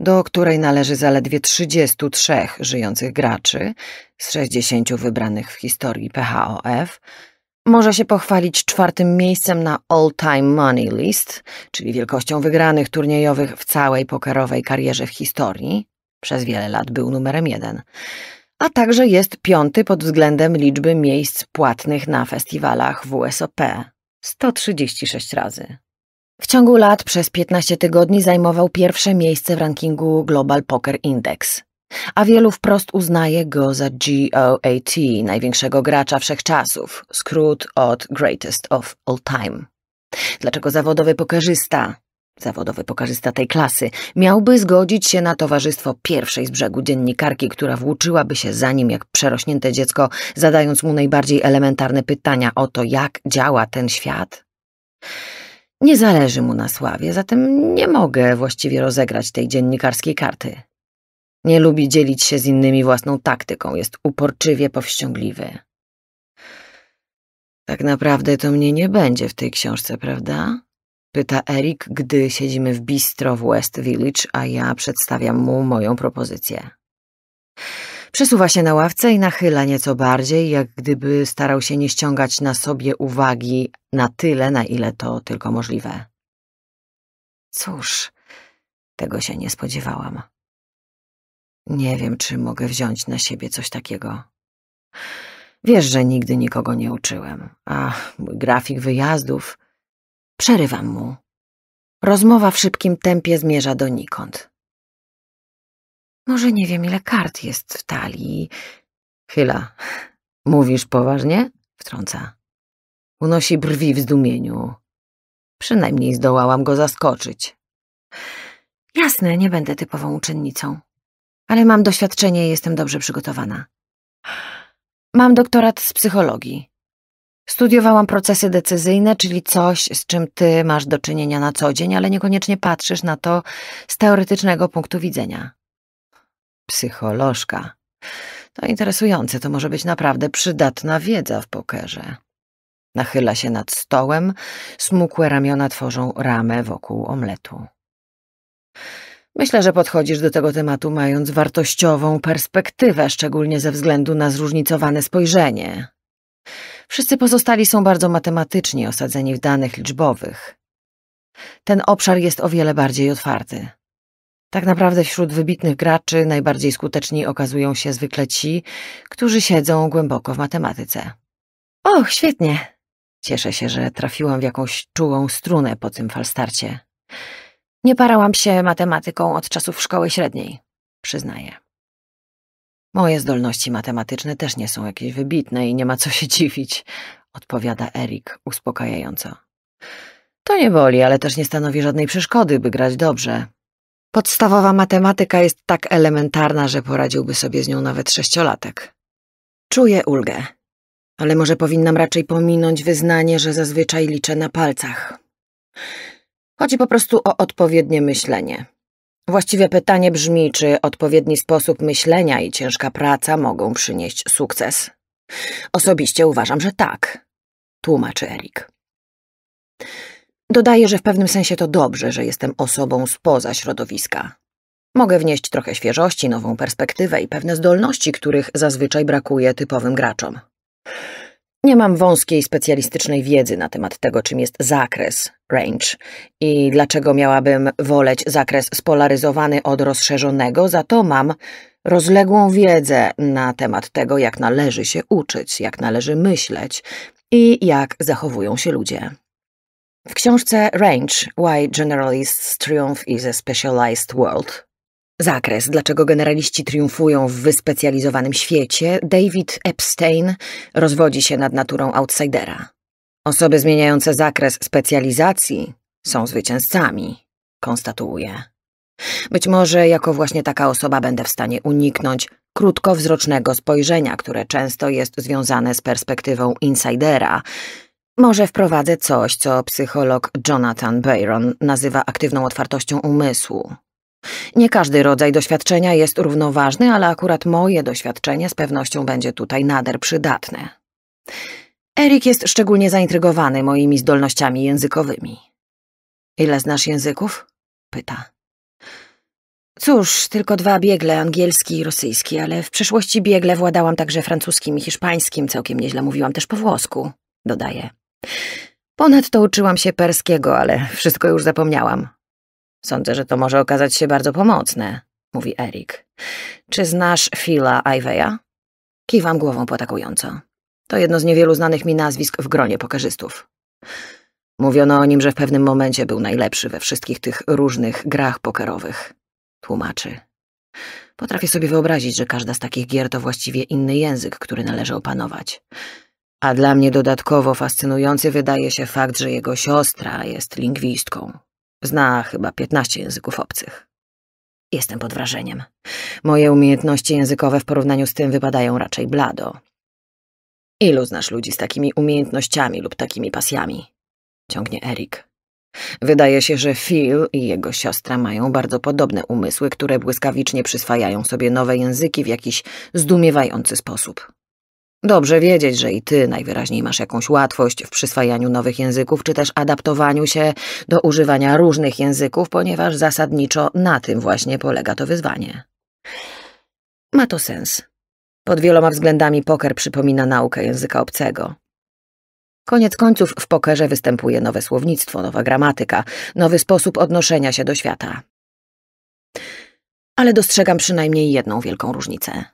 do której należy zaledwie 33 żyjących graczy z 60 wybranych w historii PHOF, może się pochwalić czwartym miejscem na All Time Money List, czyli wielkością wygranych turniejowych w całej pokerowej karierze w historii. Przez wiele lat był numerem jeden. A także jest piąty pod względem liczby miejsc płatnych na festiwalach WSOP 136 razy. W ciągu lat przez 15 tygodni zajmował pierwsze miejsce w rankingu Global Poker Index, a wielu wprost uznaje go za GOAT, największego gracza wszechczasów, skrót od Greatest of All Time. Dlaczego zawodowy pokerzysta, zawodowy pokerzysta tej klasy, miałby zgodzić się na towarzystwo pierwszej z brzegu dziennikarki, która włóczyłaby się za nim jak przerośnięte dziecko, zadając mu najbardziej elementarne pytania o to, jak działa ten świat? Nie zależy mu na sławie, zatem nie mogę właściwie rozegrać tej dziennikarskiej karty. Nie lubi dzielić się z innymi własną taktyką, jest uporczywie powściągliwy. Tak naprawdę to mnie nie będzie w tej książce, prawda? Pyta Erik, gdy siedzimy w bistro w West Village, a ja przedstawiam mu moją propozycję. Przesuwa się na ławce i nachyla nieco bardziej, jak gdyby starał się nie ściągać na sobie uwagi na tyle, na ile to tylko możliwe. Cóż, tego się nie spodziewałam. Nie wiem, czy mogę wziąć na siebie coś takiego. Wiesz, że nigdy nikogo nie uczyłem, a mój grafik wyjazdów... Przerywam mu. Rozmowa w szybkim tempie zmierza donikąd. Może nie wiem, ile kart jest w talii. Chyla, mówisz poważnie? Wtrąca. Unosi brwi w zdumieniu. Przynajmniej zdołałam go zaskoczyć. Jasne, nie będę typową uczennicą ale mam doświadczenie i jestem dobrze przygotowana. Mam doktorat z psychologii. Studiowałam procesy decyzyjne, czyli coś, z czym ty masz do czynienia na co dzień, ale niekoniecznie patrzysz na to z teoretycznego punktu widzenia. Psycholożka. To interesujące, to może być naprawdę przydatna wiedza w pokerze. Nachyla się nad stołem, smukłe ramiona tworzą ramę wokół omletu. Myślę, że podchodzisz do tego tematu mając wartościową perspektywę, szczególnie ze względu na zróżnicowane spojrzenie. Wszyscy pozostali są bardzo matematycznie osadzeni w danych liczbowych. Ten obszar jest o wiele bardziej otwarty. Tak naprawdę wśród wybitnych graczy najbardziej skuteczni okazują się zwykle ci, którzy siedzą głęboko w matematyce. Och, świetnie! Cieszę się, że trafiłam w jakąś czułą strunę po tym falstarcie. Nie parałam się matematyką od czasów szkoły średniej, przyznaję. Moje zdolności matematyczne też nie są jakieś wybitne i nie ma co się dziwić, odpowiada Erik uspokajająco. To nie boli, ale też nie stanowi żadnej przeszkody, by grać dobrze. Podstawowa matematyka jest tak elementarna, że poradziłby sobie z nią nawet sześciolatek. Czuję ulgę, ale może powinnam raczej pominąć wyznanie, że zazwyczaj liczę na palcach. Chodzi po prostu o odpowiednie myślenie. Właściwie pytanie brzmi, czy odpowiedni sposób myślenia i ciężka praca mogą przynieść sukces. Osobiście uważam, że tak, tłumaczy Erik. Dodaję, że w pewnym sensie to dobrze, że jestem osobą spoza środowiska. Mogę wnieść trochę świeżości, nową perspektywę i pewne zdolności, których zazwyczaj brakuje typowym graczom. Nie mam wąskiej specjalistycznej wiedzy na temat tego, czym jest zakres range i dlaczego miałabym woleć zakres spolaryzowany od rozszerzonego, za to mam rozległą wiedzę na temat tego, jak należy się uczyć, jak należy myśleć i jak zachowują się ludzie. W książce Range – Why Generalists Triumph is a Specialized World Zakres, dlaczego generaliści triumfują w wyspecjalizowanym świecie, David Epstein rozwodzi się nad naturą outsidera. Osoby zmieniające zakres specjalizacji są zwycięzcami, konstatuuje. Być może jako właśnie taka osoba będę w stanie uniknąć krótkowzrocznego spojrzenia, które często jest związane z perspektywą insidera. Może wprowadzę coś, co psycholog Jonathan Bayron nazywa aktywną otwartością umysłu. Nie każdy rodzaj doświadczenia jest równoważny, ale akurat moje doświadczenie z pewnością będzie tutaj nader przydatne. Erik jest szczególnie zaintrygowany moimi zdolnościami językowymi. Ile znasz języków? pyta. Cóż, tylko dwa biegle, angielski i rosyjski, ale w przeszłości biegle władałam także francuskim i hiszpańskim, całkiem nieźle mówiłam też po włosku, dodaje. Ponadto uczyłam się perskiego, ale wszystko już zapomniałam. Sądzę, że to może okazać się bardzo pomocne, mówi Erik. Czy znasz Phila Iveya? Kiwam głową potakująco. To jedno z niewielu znanych mi nazwisk w gronie pokarzystów. Mówiono o nim, że w pewnym momencie był najlepszy we wszystkich tych różnych grach pokerowych. Tłumaczy. Potrafię sobie wyobrazić, że każda z takich gier to właściwie inny język, który należy opanować. A dla mnie dodatkowo fascynujący wydaje się fakt, że jego siostra jest lingwistką. Zna chyba 15 języków obcych. Jestem pod wrażeniem. Moje umiejętności językowe w porównaniu z tym wypadają raczej blado. Ilu znasz ludzi z takimi umiejętnościami lub takimi pasjami? Ciągnie Erik. Wydaje się, że Phil i jego siostra mają bardzo podobne umysły, które błyskawicznie przyswajają sobie nowe języki w jakiś zdumiewający sposób. Dobrze wiedzieć, że i ty najwyraźniej masz jakąś łatwość w przyswajaniu nowych języków, czy też adaptowaniu się do używania różnych języków, ponieważ zasadniczo na tym właśnie polega to wyzwanie. Ma to sens. Pod wieloma względami poker przypomina naukę języka obcego. Koniec końców w pokerze występuje nowe słownictwo, nowa gramatyka, nowy sposób odnoszenia się do świata. Ale dostrzegam przynajmniej jedną wielką różnicę.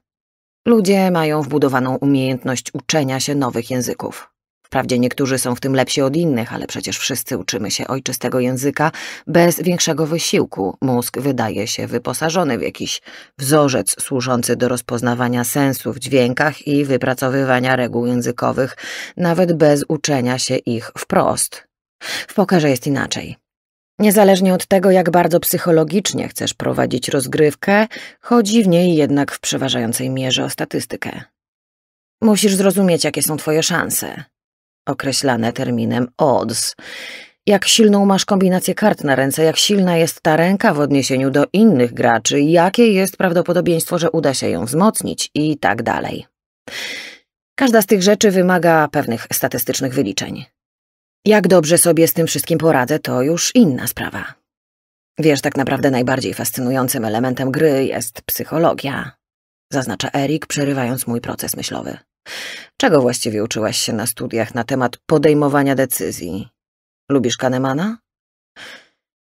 Ludzie mają wbudowaną umiejętność uczenia się nowych języków. Wprawdzie niektórzy są w tym lepsi od innych, ale przecież wszyscy uczymy się ojczystego języka bez większego wysiłku. Mózg wydaje się wyposażony w jakiś wzorzec służący do rozpoznawania sensu w dźwiękach i wypracowywania reguł językowych, nawet bez uczenia się ich wprost. W pokerze jest inaczej. Niezależnie od tego, jak bardzo psychologicznie chcesz prowadzić rozgrywkę, chodzi w niej jednak w przeważającej mierze o statystykę. Musisz zrozumieć, jakie są twoje szanse, określane terminem odds. Jak silną masz kombinację kart na ręce, jak silna jest ta ręka w odniesieniu do innych graczy, jakie jest prawdopodobieństwo, że uda się ją wzmocnić i tak dalej. Każda z tych rzeczy wymaga pewnych statystycznych wyliczeń. Jak dobrze sobie z tym wszystkim poradzę, to już inna sprawa. Wiesz, tak naprawdę najbardziej fascynującym elementem gry jest psychologia, zaznacza Erik, przerywając mój proces myślowy. Czego właściwie uczyłaś się na studiach na temat podejmowania decyzji? Lubisz Kahnemana?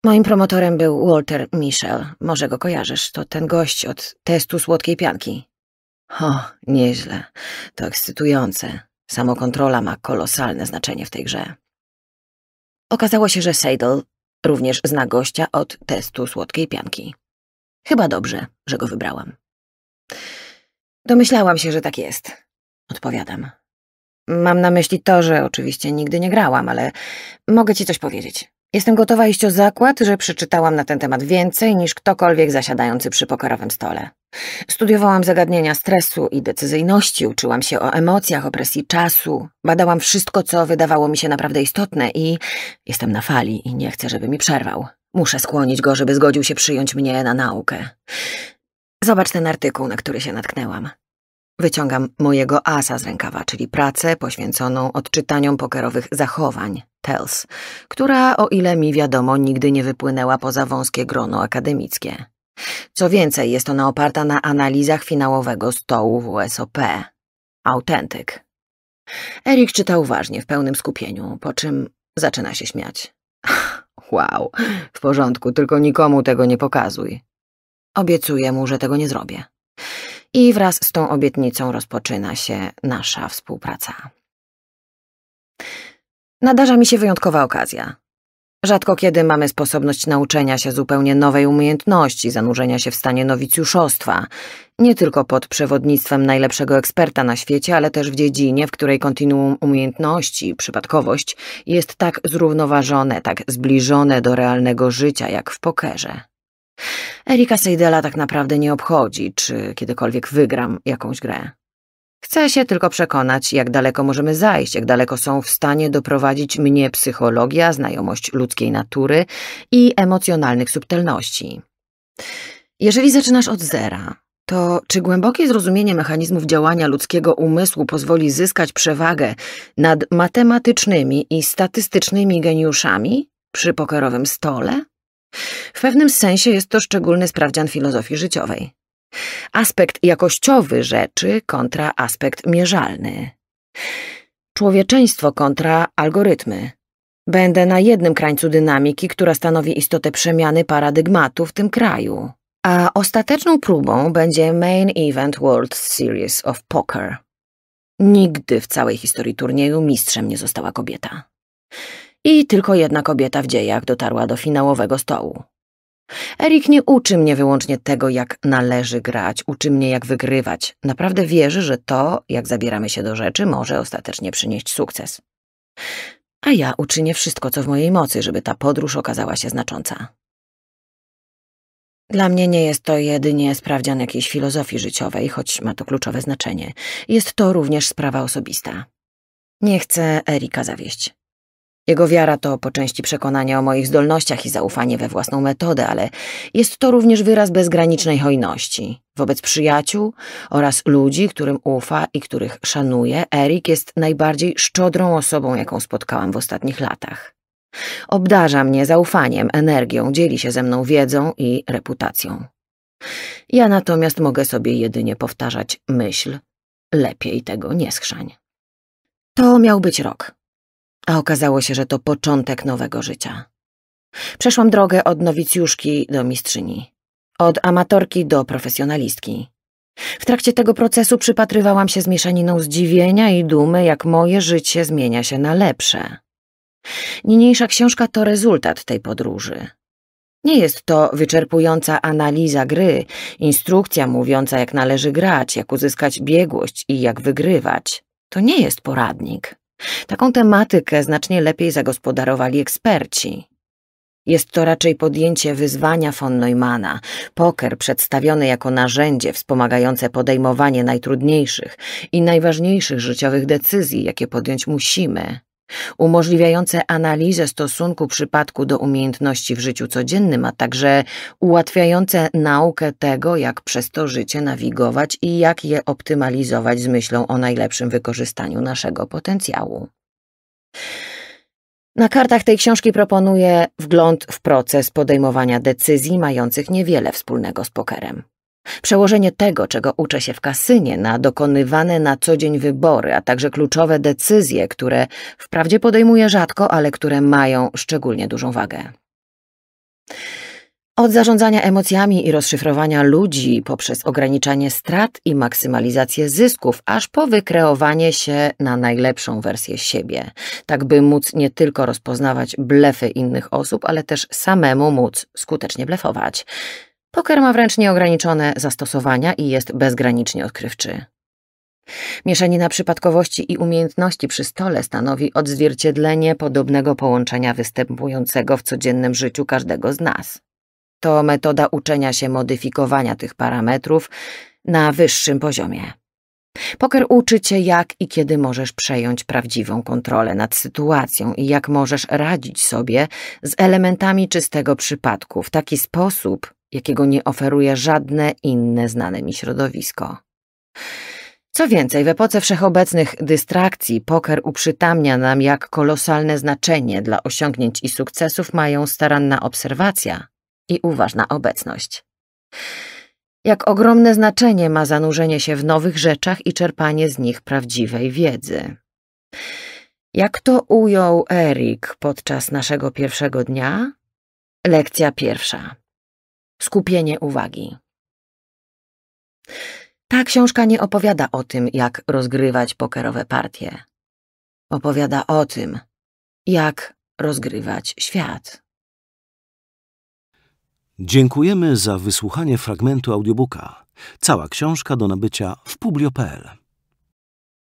Moim promotorem był Walter Michel. Może go kojarzysz, to ten gość od testu słodkiej pianki. O, nieźle. To ekscytujące. Samokontrola ma kolosalne znaczenie w tej grze. Okazało się, że Seidel również zna gościa od testu słodkiej pianki. Chyba dobrze, że go wybrałam. Domyślałam się, że tak jest, odpowiadam. Mam na myśli to, że oczywiście nigdy nie grałam, ale mogę ci coś powiedzieć. Jestem gotowa iść o zakład, że przeczytałam na ten temat więcej niż ktokolwiek zasiadający przy pokarowym stole. Studiowałam zagadnienia stresu i decyzyjności, uczyłam się o emocjach, o presji czasu, badałam wszystko, co wydawało mi się naprawdę istotne i jestem na fali i nie chcę, żeby mi przerwał. Muszę skłonić go, żeby zgodził się przyjąć mnie na naukę. Zobacz ten artykuł, na który się natknęłam. Wyciągam mojego asa z rękawa, czyli pracę poświęconą odczytaniom pokerowych zachowań, TELS, która, o ile mi wiadomo, nigdy nie wypłynęła poza wąskie grono akademickie. Co więcej, jest ona oparta na analizach finałowego stołu WSOP. Autentyk. Erik czyta uważnie, w pełnym skupieniu, po czym zaczyna się śmiać. Wow, w porządku, tylko nikomu tego nie pokazuj. Obiecuję mu, że tego nie zrobię. I wraz z tą obietnicą rozpoczyna się nasza współpraca. Nadarza mi się wyjątkowa okazja. Rzadko kiedy mamy sposobność nauczenia się zupełnie nowej umiejętności, zanurzenia się w stanie nowicjuszostwa, nie tylko pod przewodnictwem najlepszego eksperta na świecie, ale też w dziedzinie, w której kontinuum umiejętności, przypadkowość jest tak zrównoważone, tak zbliżone do realnego życia jak w pokerze. Erika Seidela tak naprawdę nie obchodzi, czy kiedykolwiek wygram jakąś grę. Chcę się tylko przekonać, jak daleko możemy zajść, jak daleko są w stanie doprowadzić mnie psychologia, znajomość ludzkiej natury i emocjonalnych subtelności. Jeżeli zaczynasz od zera, to czy głębokie zrozumienie mechanizmów działania ludzkiego umysłu pozwoli zyskać przewagę nad matematycznymi i statystycznymi geniuszami przy pokerowym stole? W pewnym sensie jest to szczególny sprawdzian filozofii życiowej. Aspekt jakościowy rzeczy kontra aspekt mierzalny. Człowieczeństwo kontra algorytmy. Będę na jednym krańcu dynamiki, która stanowi istotę przemiany paradygmatu w tym kraju. A ostateczną próbą będzie Main Event World Series of Poker. Nigdy w całej historii turnieju mistrzem nie została kobieta. I tylko jedna kobieta w dziejach dotarła do finałowego stołu. Erik nie uczy mnie wyłącznie tego, jak należy grać, uczy mnie, jak wygrywać. Naprawdę wierzy, że to, jak zabieramy się do rzeczy, może ostatecznie przynieść sukces. A ja uczynię wszystko, co w mojej mocy, żeby ta podróż okazała się znacząca. Dla mnie nie jest to jedynie sprawdzian jakiejś filozofii życiowej, choć ma to kluczowe znaczenie. Jest to również sprawa osobista. Nie chcę Erika zawieść. Jego wiara to po części przekonanie o moich zdolnościach i zaufanie we własną metodę, ale jest to również wyraz bezgranicznej hojności. Wobec przyjaciół oraz ludzi, którym ufa i których szanuje, Erik jest najbardziej szczodrą osobą, jaką spotkałam w ostatnich latach. Obdarza mnie zaufaniem, energią, dzieli się ze mną wiedzą i reputacją. Ja natomiast mogę sobie jedynie powtarzać myśl, lepiej tego nie schrzań. To miał być rok a okazało się, że to początek nowego życia. Przeszłam drogę od nowicjuszki do mistrzyni, od amatorki do profesjonalistki. W trakcie tego procesu przypatrywałam się zmieszaniną zdziwienia i dumy, jak moje życie zmienia się na lepsze. Niniejsza książka to rezultat tej podróży. Nie jest to wyczerpująca analiza gry, instrukcja mówiąca jak należy grać, jak uzyskać biegłość i jak wygrywać. To nie jest poradnik. Taką tematykę znacznie lepiej zagospodarowali eksperci. Jest to raczej podjęcie wyzwania von Neumana, poker przedstawiony jako narzędzie wspomagające podejmowanie najtrudniejszych i najważniejszych życiowych decyzji, jakie podjąć musimy umożliwiające analizę stosunku przypadku do umiejętności w życiu codziennym, a także ułatwiające naukę tego, jak przez to życie nawigować i jak je optymalizować z myślą o najlepszym wykorzystaniu naszego potencjału. Na kartach tej książki proponuję wgląd w proces podejmowania decyzji mających niewiele wspólnego z pokerem. Przełożenie tego, czego uczę się w kasynie, na dokonywane na co dzień wybory, a także kluczowe decyzje, które wprawdzie podejmuję rzadko, ale które mają szczególnie dużą wagę. Od zarządzania emocjami i rozszyfrowania ludzi poprzez ograniczanie strat i maksymalizację zysków, aż po wykreowanie się na najlepszą wersję siebie, tak by móc nie tylko rozpoznawać blefy innych osób, ale też samemu móc skutecznie blefować. Poker ma wręcz nieograniczone zastosowania i jest bezgranicznie odkrywczy. Mieszanina przypadkowości i umiejętności przy stole stanowi odzwierciedlenie podobnego połączenia występującego w codziennym życiu każdego z nas. To metoda uczenia się modyfikowania tych parametrów na wyższym poziomie. Poker uczy cię, jak i kiedy możesz przejąć prawdziwą kontrolę nad sytuacją i jak możesz radzić sobie z elementami czystego przypadku w taki sposób, jakiego nie oferuje żadne inne znane mi środowisko. Co więcej, w epoce wszechobecnych dystrakcji poker uprzytamnia nam, jak kolosalne znaczenie dla osiągnięć i sukcesów mają staranna obserwacja i uważna obecność. Jak ogromne znaczenie ma zanurzenie się w nowych rzeczach i czerpanie z nich prawdziwej wiedzy. Jak to ujął Erik podczas naszego pierwszego dnia? Lekcja pierwsza skupienie uwagi. Ta książka nie opowiada o tym, jak rozgrywać pokerowe partie. Opowiada o tym, jak rozgrywać świat. Dziękujemy za wysłuchanie fragmentu audiobooka. Cała książka do nabycia w publio.pl.